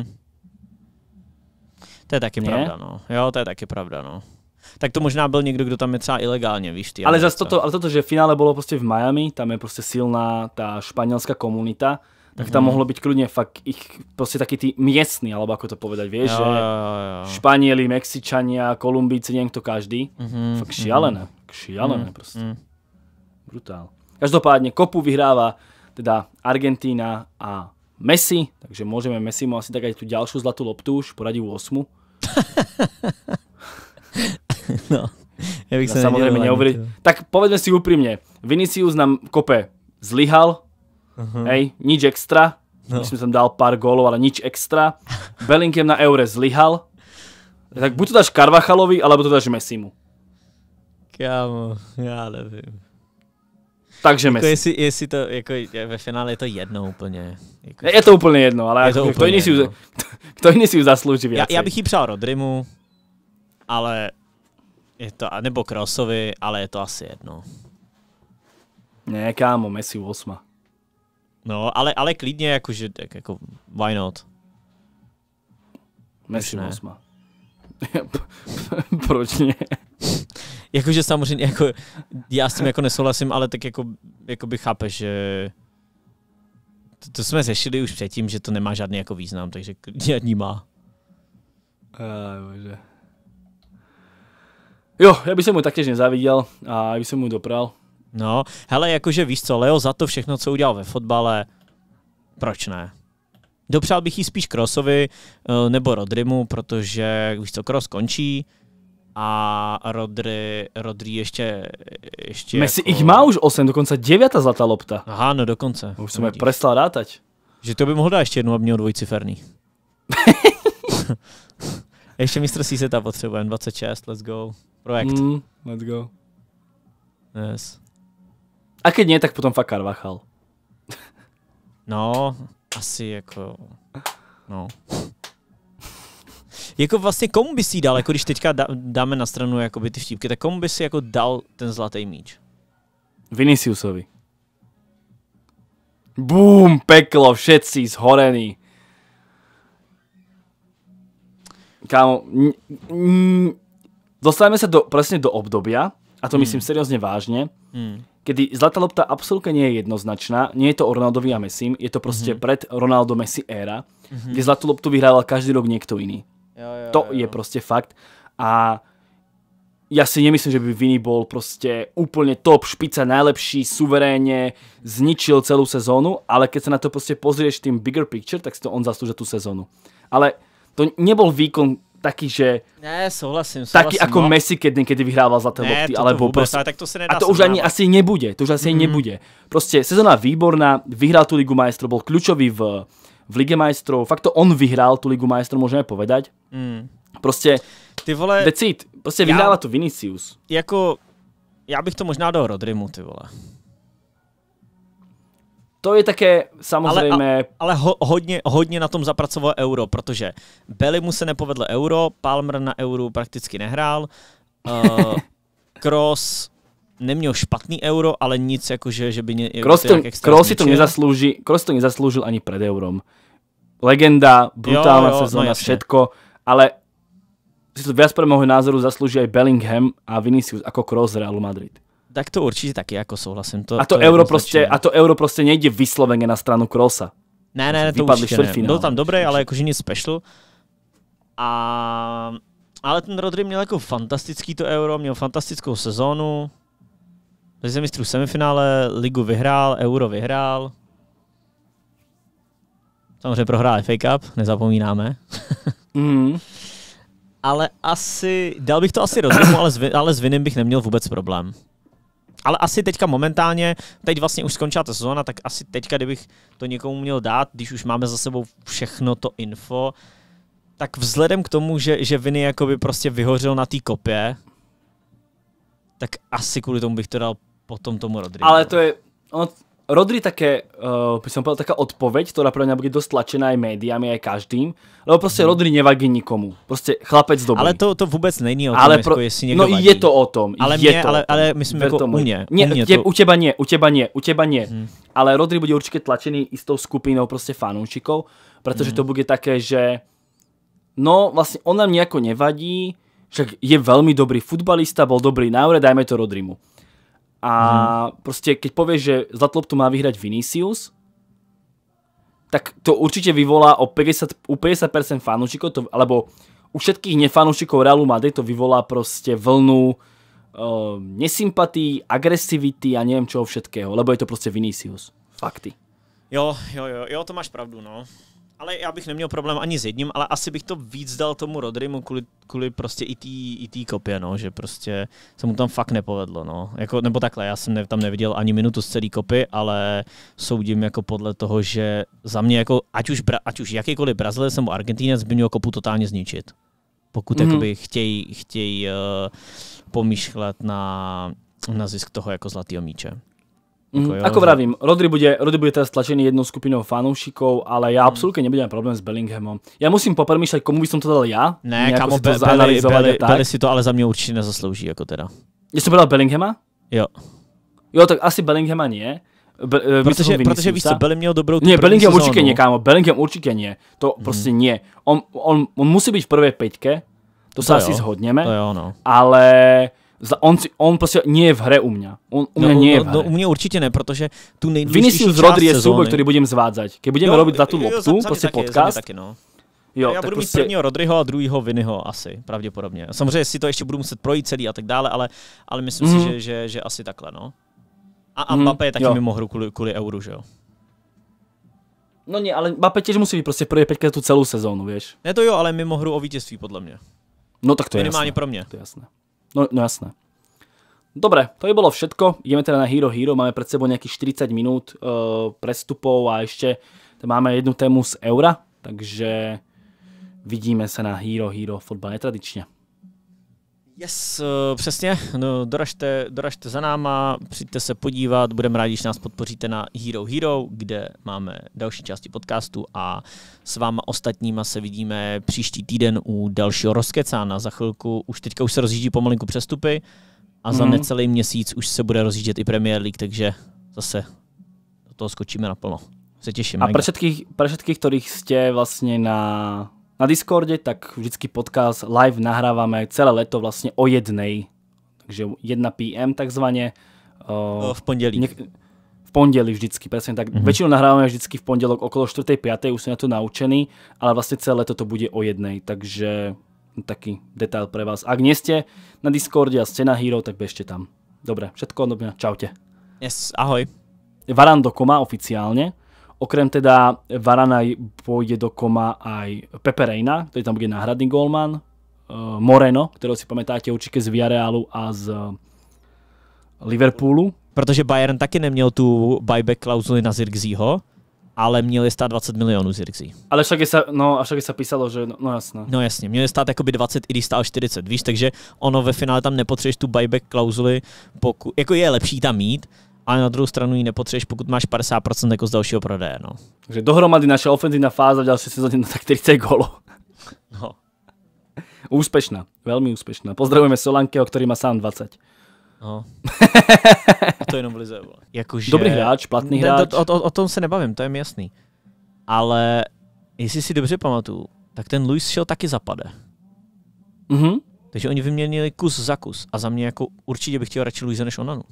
To je taky Nie? pravda, no. Jo, to je taky pravda, no. Tak to možná byl někdo, kdo tam je třeba ilegálně, víš ty. Ale zase toto, ale toto, že finále bylo prostě v Miami, tam je prostě silná ta španělská komunita, tak tam mm -hmm. mohlo být klidně fakt ich prostě taky ty městní, alebo jako to povedať, víš, že jo, jo. Španieli, Mexičania, Kolumbíci, někdo každý, mm -hmm, fakt šialené. Mm -hmm šialené mm, prostě. Mm. Brutál. Každopádně kopu vyhrává teda Argentína a Messi, takže můžeme mu asi tak aj tu ďalšiu zlatú loptu už, u 8. no, ja bych sa samozřejmě neuveri... Tak povedme si úprimne, Vinicius nám kope zlyhal, uh-huh. hej, nič extra, no. myslím, tam dal pár gólov, ale nič extra. Bellingham na Eure zlyhal, tak buď to dáš Karvachalovi, alebo to dáš Messimu. Kámo, já nevím. Takže jako myslím. jestli, jestli to, jako ve finále je to jedno úplně. Jako, je to úplně jedno, ale je jako, to úplně kdo, jiný Si, kdo jiný si zaslouží já, já, bych ji přál Rodrimu, ale je to, nebo Krosovi, ale je to asi jedno. Ne, kámo, Messi 8. No, ale, ale klidně, jakože, tak jako, why not? Messi 8. Proč ne? Jakože samozřejmě, jako, já s tím jako nesouhlasím, ale tak jako, jako by chápe, že to, to, jsme řešili už předtím, že to nemá žádný jako význam, takže žádný má. bože. Jo, já bych se mu taktěž nezáviděl a já bych se mu dopral. No, hele, jakože víš co, Leo za to všechno, co udělal ve fotbale, proč ne? Dopřál bych ji spíš Krosovi eh, nebo Rodrymu, protože už co kros končí a Rodry, Rodry ještě... ještě Messi jako... ich má už 8, dokonce 9 zlatá lopta. Aha, no dokonce. Už jsem je prestal rátať. Že to by mohl dát ještě jednu, aby měl dvojciferný. ještě mistr Siseta potřebujeme, 26, let's go. Projekt. Mm, let's go. Yes. A když ne, tak potom fakt Carvachal. no, asi jako... No. Jako vlastně komu bys jí dal, jako když teďka dáme na stranu jakoby ty vtípky, tak komu bys jako dal ten zlatý míč? Viniciusovi. Bum, peklo, všetci zhorení. Kámo, dostáváme se do, presne do obdobia, a to mm. myslím seriózne vážne, mm kedy Zlatá lopta absolútne nie je jednoznačná, nie je to o Ronaldovi a Messi, je to proste mm-hmm. pred Ronaldo Messi éra, mm-hmm. kde Zlatú loptu vyhrával každý rok niekto iný. Jo, jo, to jo. je proste fakt. A ja si nemyslím, že by Vini bol proste úplne top, špica, najlepší, suveréne, zničil celú sezónu, ale keď sa na to proste pozrieš tým bigger picture, tak si to on zaslúžia tú sezónu. Ale to nebol výkon taky, že... Ne, souhlasím, souhlasím Taky jako no. Messi, keď někdy vyhrával zlaté ne, lopty, alebo vůbec, prostě... Ale tak to se nedá a to už ani asi nebude, to už asi mm. nebude. Prostě sezona výborná, vyhrál tu Ligu majstrov, byl klučový v, v Lige majstrov, fakt to on vyhrál tu Ligu majstrov, můžeme povedať. Mm. Prostě, ty vole, decid, prostě vyhrála to Vinicius. Jako, já bych to možná dal Rodrymu, ty vole. To je také samozřejmě... Ale, ale ho, hodně, hodně na tom zapracovalo euro, protože mu se nepovedlo euro, Palmer na euro prakticky nehrál, uh, Cross neměl špatný euro, ale nic jakože, že by... Ně, Cross, si to nezaslouží, Cross to nezasloužil ani před eurom. Legenda, brutálna jo, jo, no, sezóna, no všetko, ale si to viac pre môjho názoru zaslúži aj Bellingham a Vinicius ako Kroos z Realu Madrid. Tak to určitě taky jako souhlasím. To, a to, to euro prostě, a to euro prostě nejde vysloveně na stranu Krosa. Ne, ne, ne, to určitě ne. Byl tam dobrý, ale jakože nic special. A, ale ten Rodri měl jako fantastický to euro, měl fantastickou sezónu. Lize mistrů semifinále, ligu vyhrál, euro vyhrál. Samozřejmě prohrál FA Cup, nezapomínáme. mm. ale asi, dal bych to asi rozumu, ale, s, ale s Vinem bych neměl vůbec problém. Ale asi teďka momentálně, teď vlastně už skončila ta sezóna, tak asi teďka, kdybych to někomu měl dát, když už máme za sebou všechno to info, tak vzhledem k tomu, že, že Viny jakoby prostě vyhořel na té kopě, tak asi kvůli tomu bych to dal potom tomu Rodrigo. Ale to je, on, Rodri také, uh, by som povedal, taká odpoveď, ktorá pre mňa bude dosť tlačená aj médiami, aj každým, lebo proste mhm. Rodri nevadí nikomu. Proste chlapec dobrý. Ale to, to vůbec není o tom, ale pro... jestli niekto No vadí. je to o tom. Ale, je mě, to ale, ale myslím že jako tomu. u mě. U, mě ne, to... u teba nie, u teba nie, u teba nie. Mm. Ale Rodri bude určite tlačený istou skupinou prostě fanúšikov, protože mm. to bude také, že no vlastně on nám nejako nevadí, však je velmi dobrý futbalista, bol dobrý na dajme to Rodrimu. A hmm. prostě keď povieš, že zlatou má vyhrať Vinicius, tak to určite vyvolá o 50, u 50% fanúšikov, to, alebo u všetkých nefanúšikov Realu Madrid to vyvolá proste vlnu uh, eh, nesympatí, agresivity a neviem čoho všetkého, lebo je to proste Vinicius. Fakty. Jo, jo, jo, jo, to máš pravdu, no. Ale já bych neměl problém ani s jedním, ale asi bych to víc dal tomu Rodrymu kvůli, kvůli prostě i té i tý kopě, no, že prostě se mu tam fakt nepovedlo, no. Jako, nebo takhle, já jsem ne, tam neviděl ani minutu z celé kopy, ale soudím jako podle toho, že za mě jako, ať už, bra, ať už jakýkoliv Brazilec nebo Argentinec by měl kopu totálně zničit. Pokud mm. jakoby chtějí chtěj, uh, eh, pomýšlet na, na zisk toho jako zlatého míče. Mm, ako, jo, ako vravím, Rodri bude, Rodri bude teraz tlačený jednou skupinou fanúšikov, ale ja mm. absolútne nebudem problém s Bellinghamom. Ja musím popremýšľať, komu by som to dal ja. Ne, kamo, si to Belly, tak. Belly si to ale za mě určitě nezaslouží, jako teda. Ja som povedal Bellinghama? Jo. Jo, tak asi Bellinghama nie. Be, uh, protože, protože víš co, Bellingham měl dobrou Ne, Bellingham určitě nie, kámo, Bellingham určitě nie. To hmm. prostě nie. On, on, on musí být v prvé peťke, to se asi jo. zhodněme, to jo, no. ale on, si, on prostě nie je v hre u mě. On u mě no, je no, v hre. No, no, u mě určitě ne, protože tu nejdůležitější Vinicius Rodri je souboj, který budem zvádzať. Když budeme robit za tu loptu, prostě podcast, taky, no. Jo, já tak budu mít prostě- prvního Rodryho a druhého Viniho asi, pravděpodobně. Samozřejmě si to ještě budu muset projít celý a tak dále, ale, ale myslím mm. si, mhm. že, že, že asi takhle, no. A, a mm. Mbappé je taky jo. mimo hru kvůli, kvůli euru, že jo? No ne, ale Mbappé těž musí být prostě projít pětkrát tu celou sezónu, víš? Ne to jo, ale mimo hru o vítězství, podle mě. No tak to je Minimálně jasné. pro mě. To je jasné. No, no jasné. Dobre, to by bolo všetko. Ideme teda na Hero Hero, máme pred sebou nejakých 40 minút uh, prestupov a ešte máme jednu tému z Eura, takže vidíme sa na Hero Hero fotbal netradične. Yes, eh, přesně. No, doražte, doražte za náma, přijďte se podívat, budeme rádi, když nás podpoříte na Hero Hero, kde máme další části podcastu a s váma ostatníma se vidíme příští týden u dalšího Rozkecána. Za chvilku, už teďka už se rozjíždí pomalinku přestupy a za mm. necelý měsíc už se bude rozjíždět i Premier League, takže zase do toho skočíme naplno. Se těším. A pro všetkých, pro všetkých, ktorých vlastně na na Discorde, tak vždycky podcast live nahrávame celé leto vlastně o jednej, takže 1 PM takzvaně. Eh, v pondělí. v pondělí vždycky, přesně tak. Mm-hmm. Väčšinou nahrávame vždycky v pondelok okolo 4. 5. už som na to naučený, ale vlastně celé leto to bude o jednej, takže taký detail pre vás. Ak nie ste na Discorde a ste na Hero, tak bežte tam. Dobre, všetko od Čaute. Yes, ahoj. Varando Koma oficiálne. Okrem teda Varana pôjde do koma aj Pepe Reina, ktorý tam bude náhradný golman, eh, Moreno, ktorého si pamätáte určite z Villarealu a z eh, Liverpoolu. Protože Bayern taky neměl tu buyback klauzuli na Zirkzího, ale měli stát 20 milionů Zirkzí. Ale však je se, no, však je se písalo, že no, no jasné. No jasně, měli stát jakoby 20, i když stál 40, víš, takže ono ve finále tam nepotřebuješ tu buyback klauzuli, poku, jako je lepší tam mít, ale na druhou stranu ji nepotřebuješ, pokud máš 50% jako z dalšího prodeje. No. Takže dohromady naše ofenzivní fáze v další sezóně na tak 40 golo. No. Úspěšná, velmi úspěšná. Pozdravujeme Solankeho, který má sám 20. No. to jenom vlize. lize. Jakože... Dobrý hráč, platný hráč. O, o, o, tom se nebavím, to je mi jasný. Ale jestli si dobře pamatuju, tak ten Luis šel taky zapade. Mhm. Takže oni vyměnili kus za kus. A za mě jako určitě bych chtěl radši Luise než Onanu.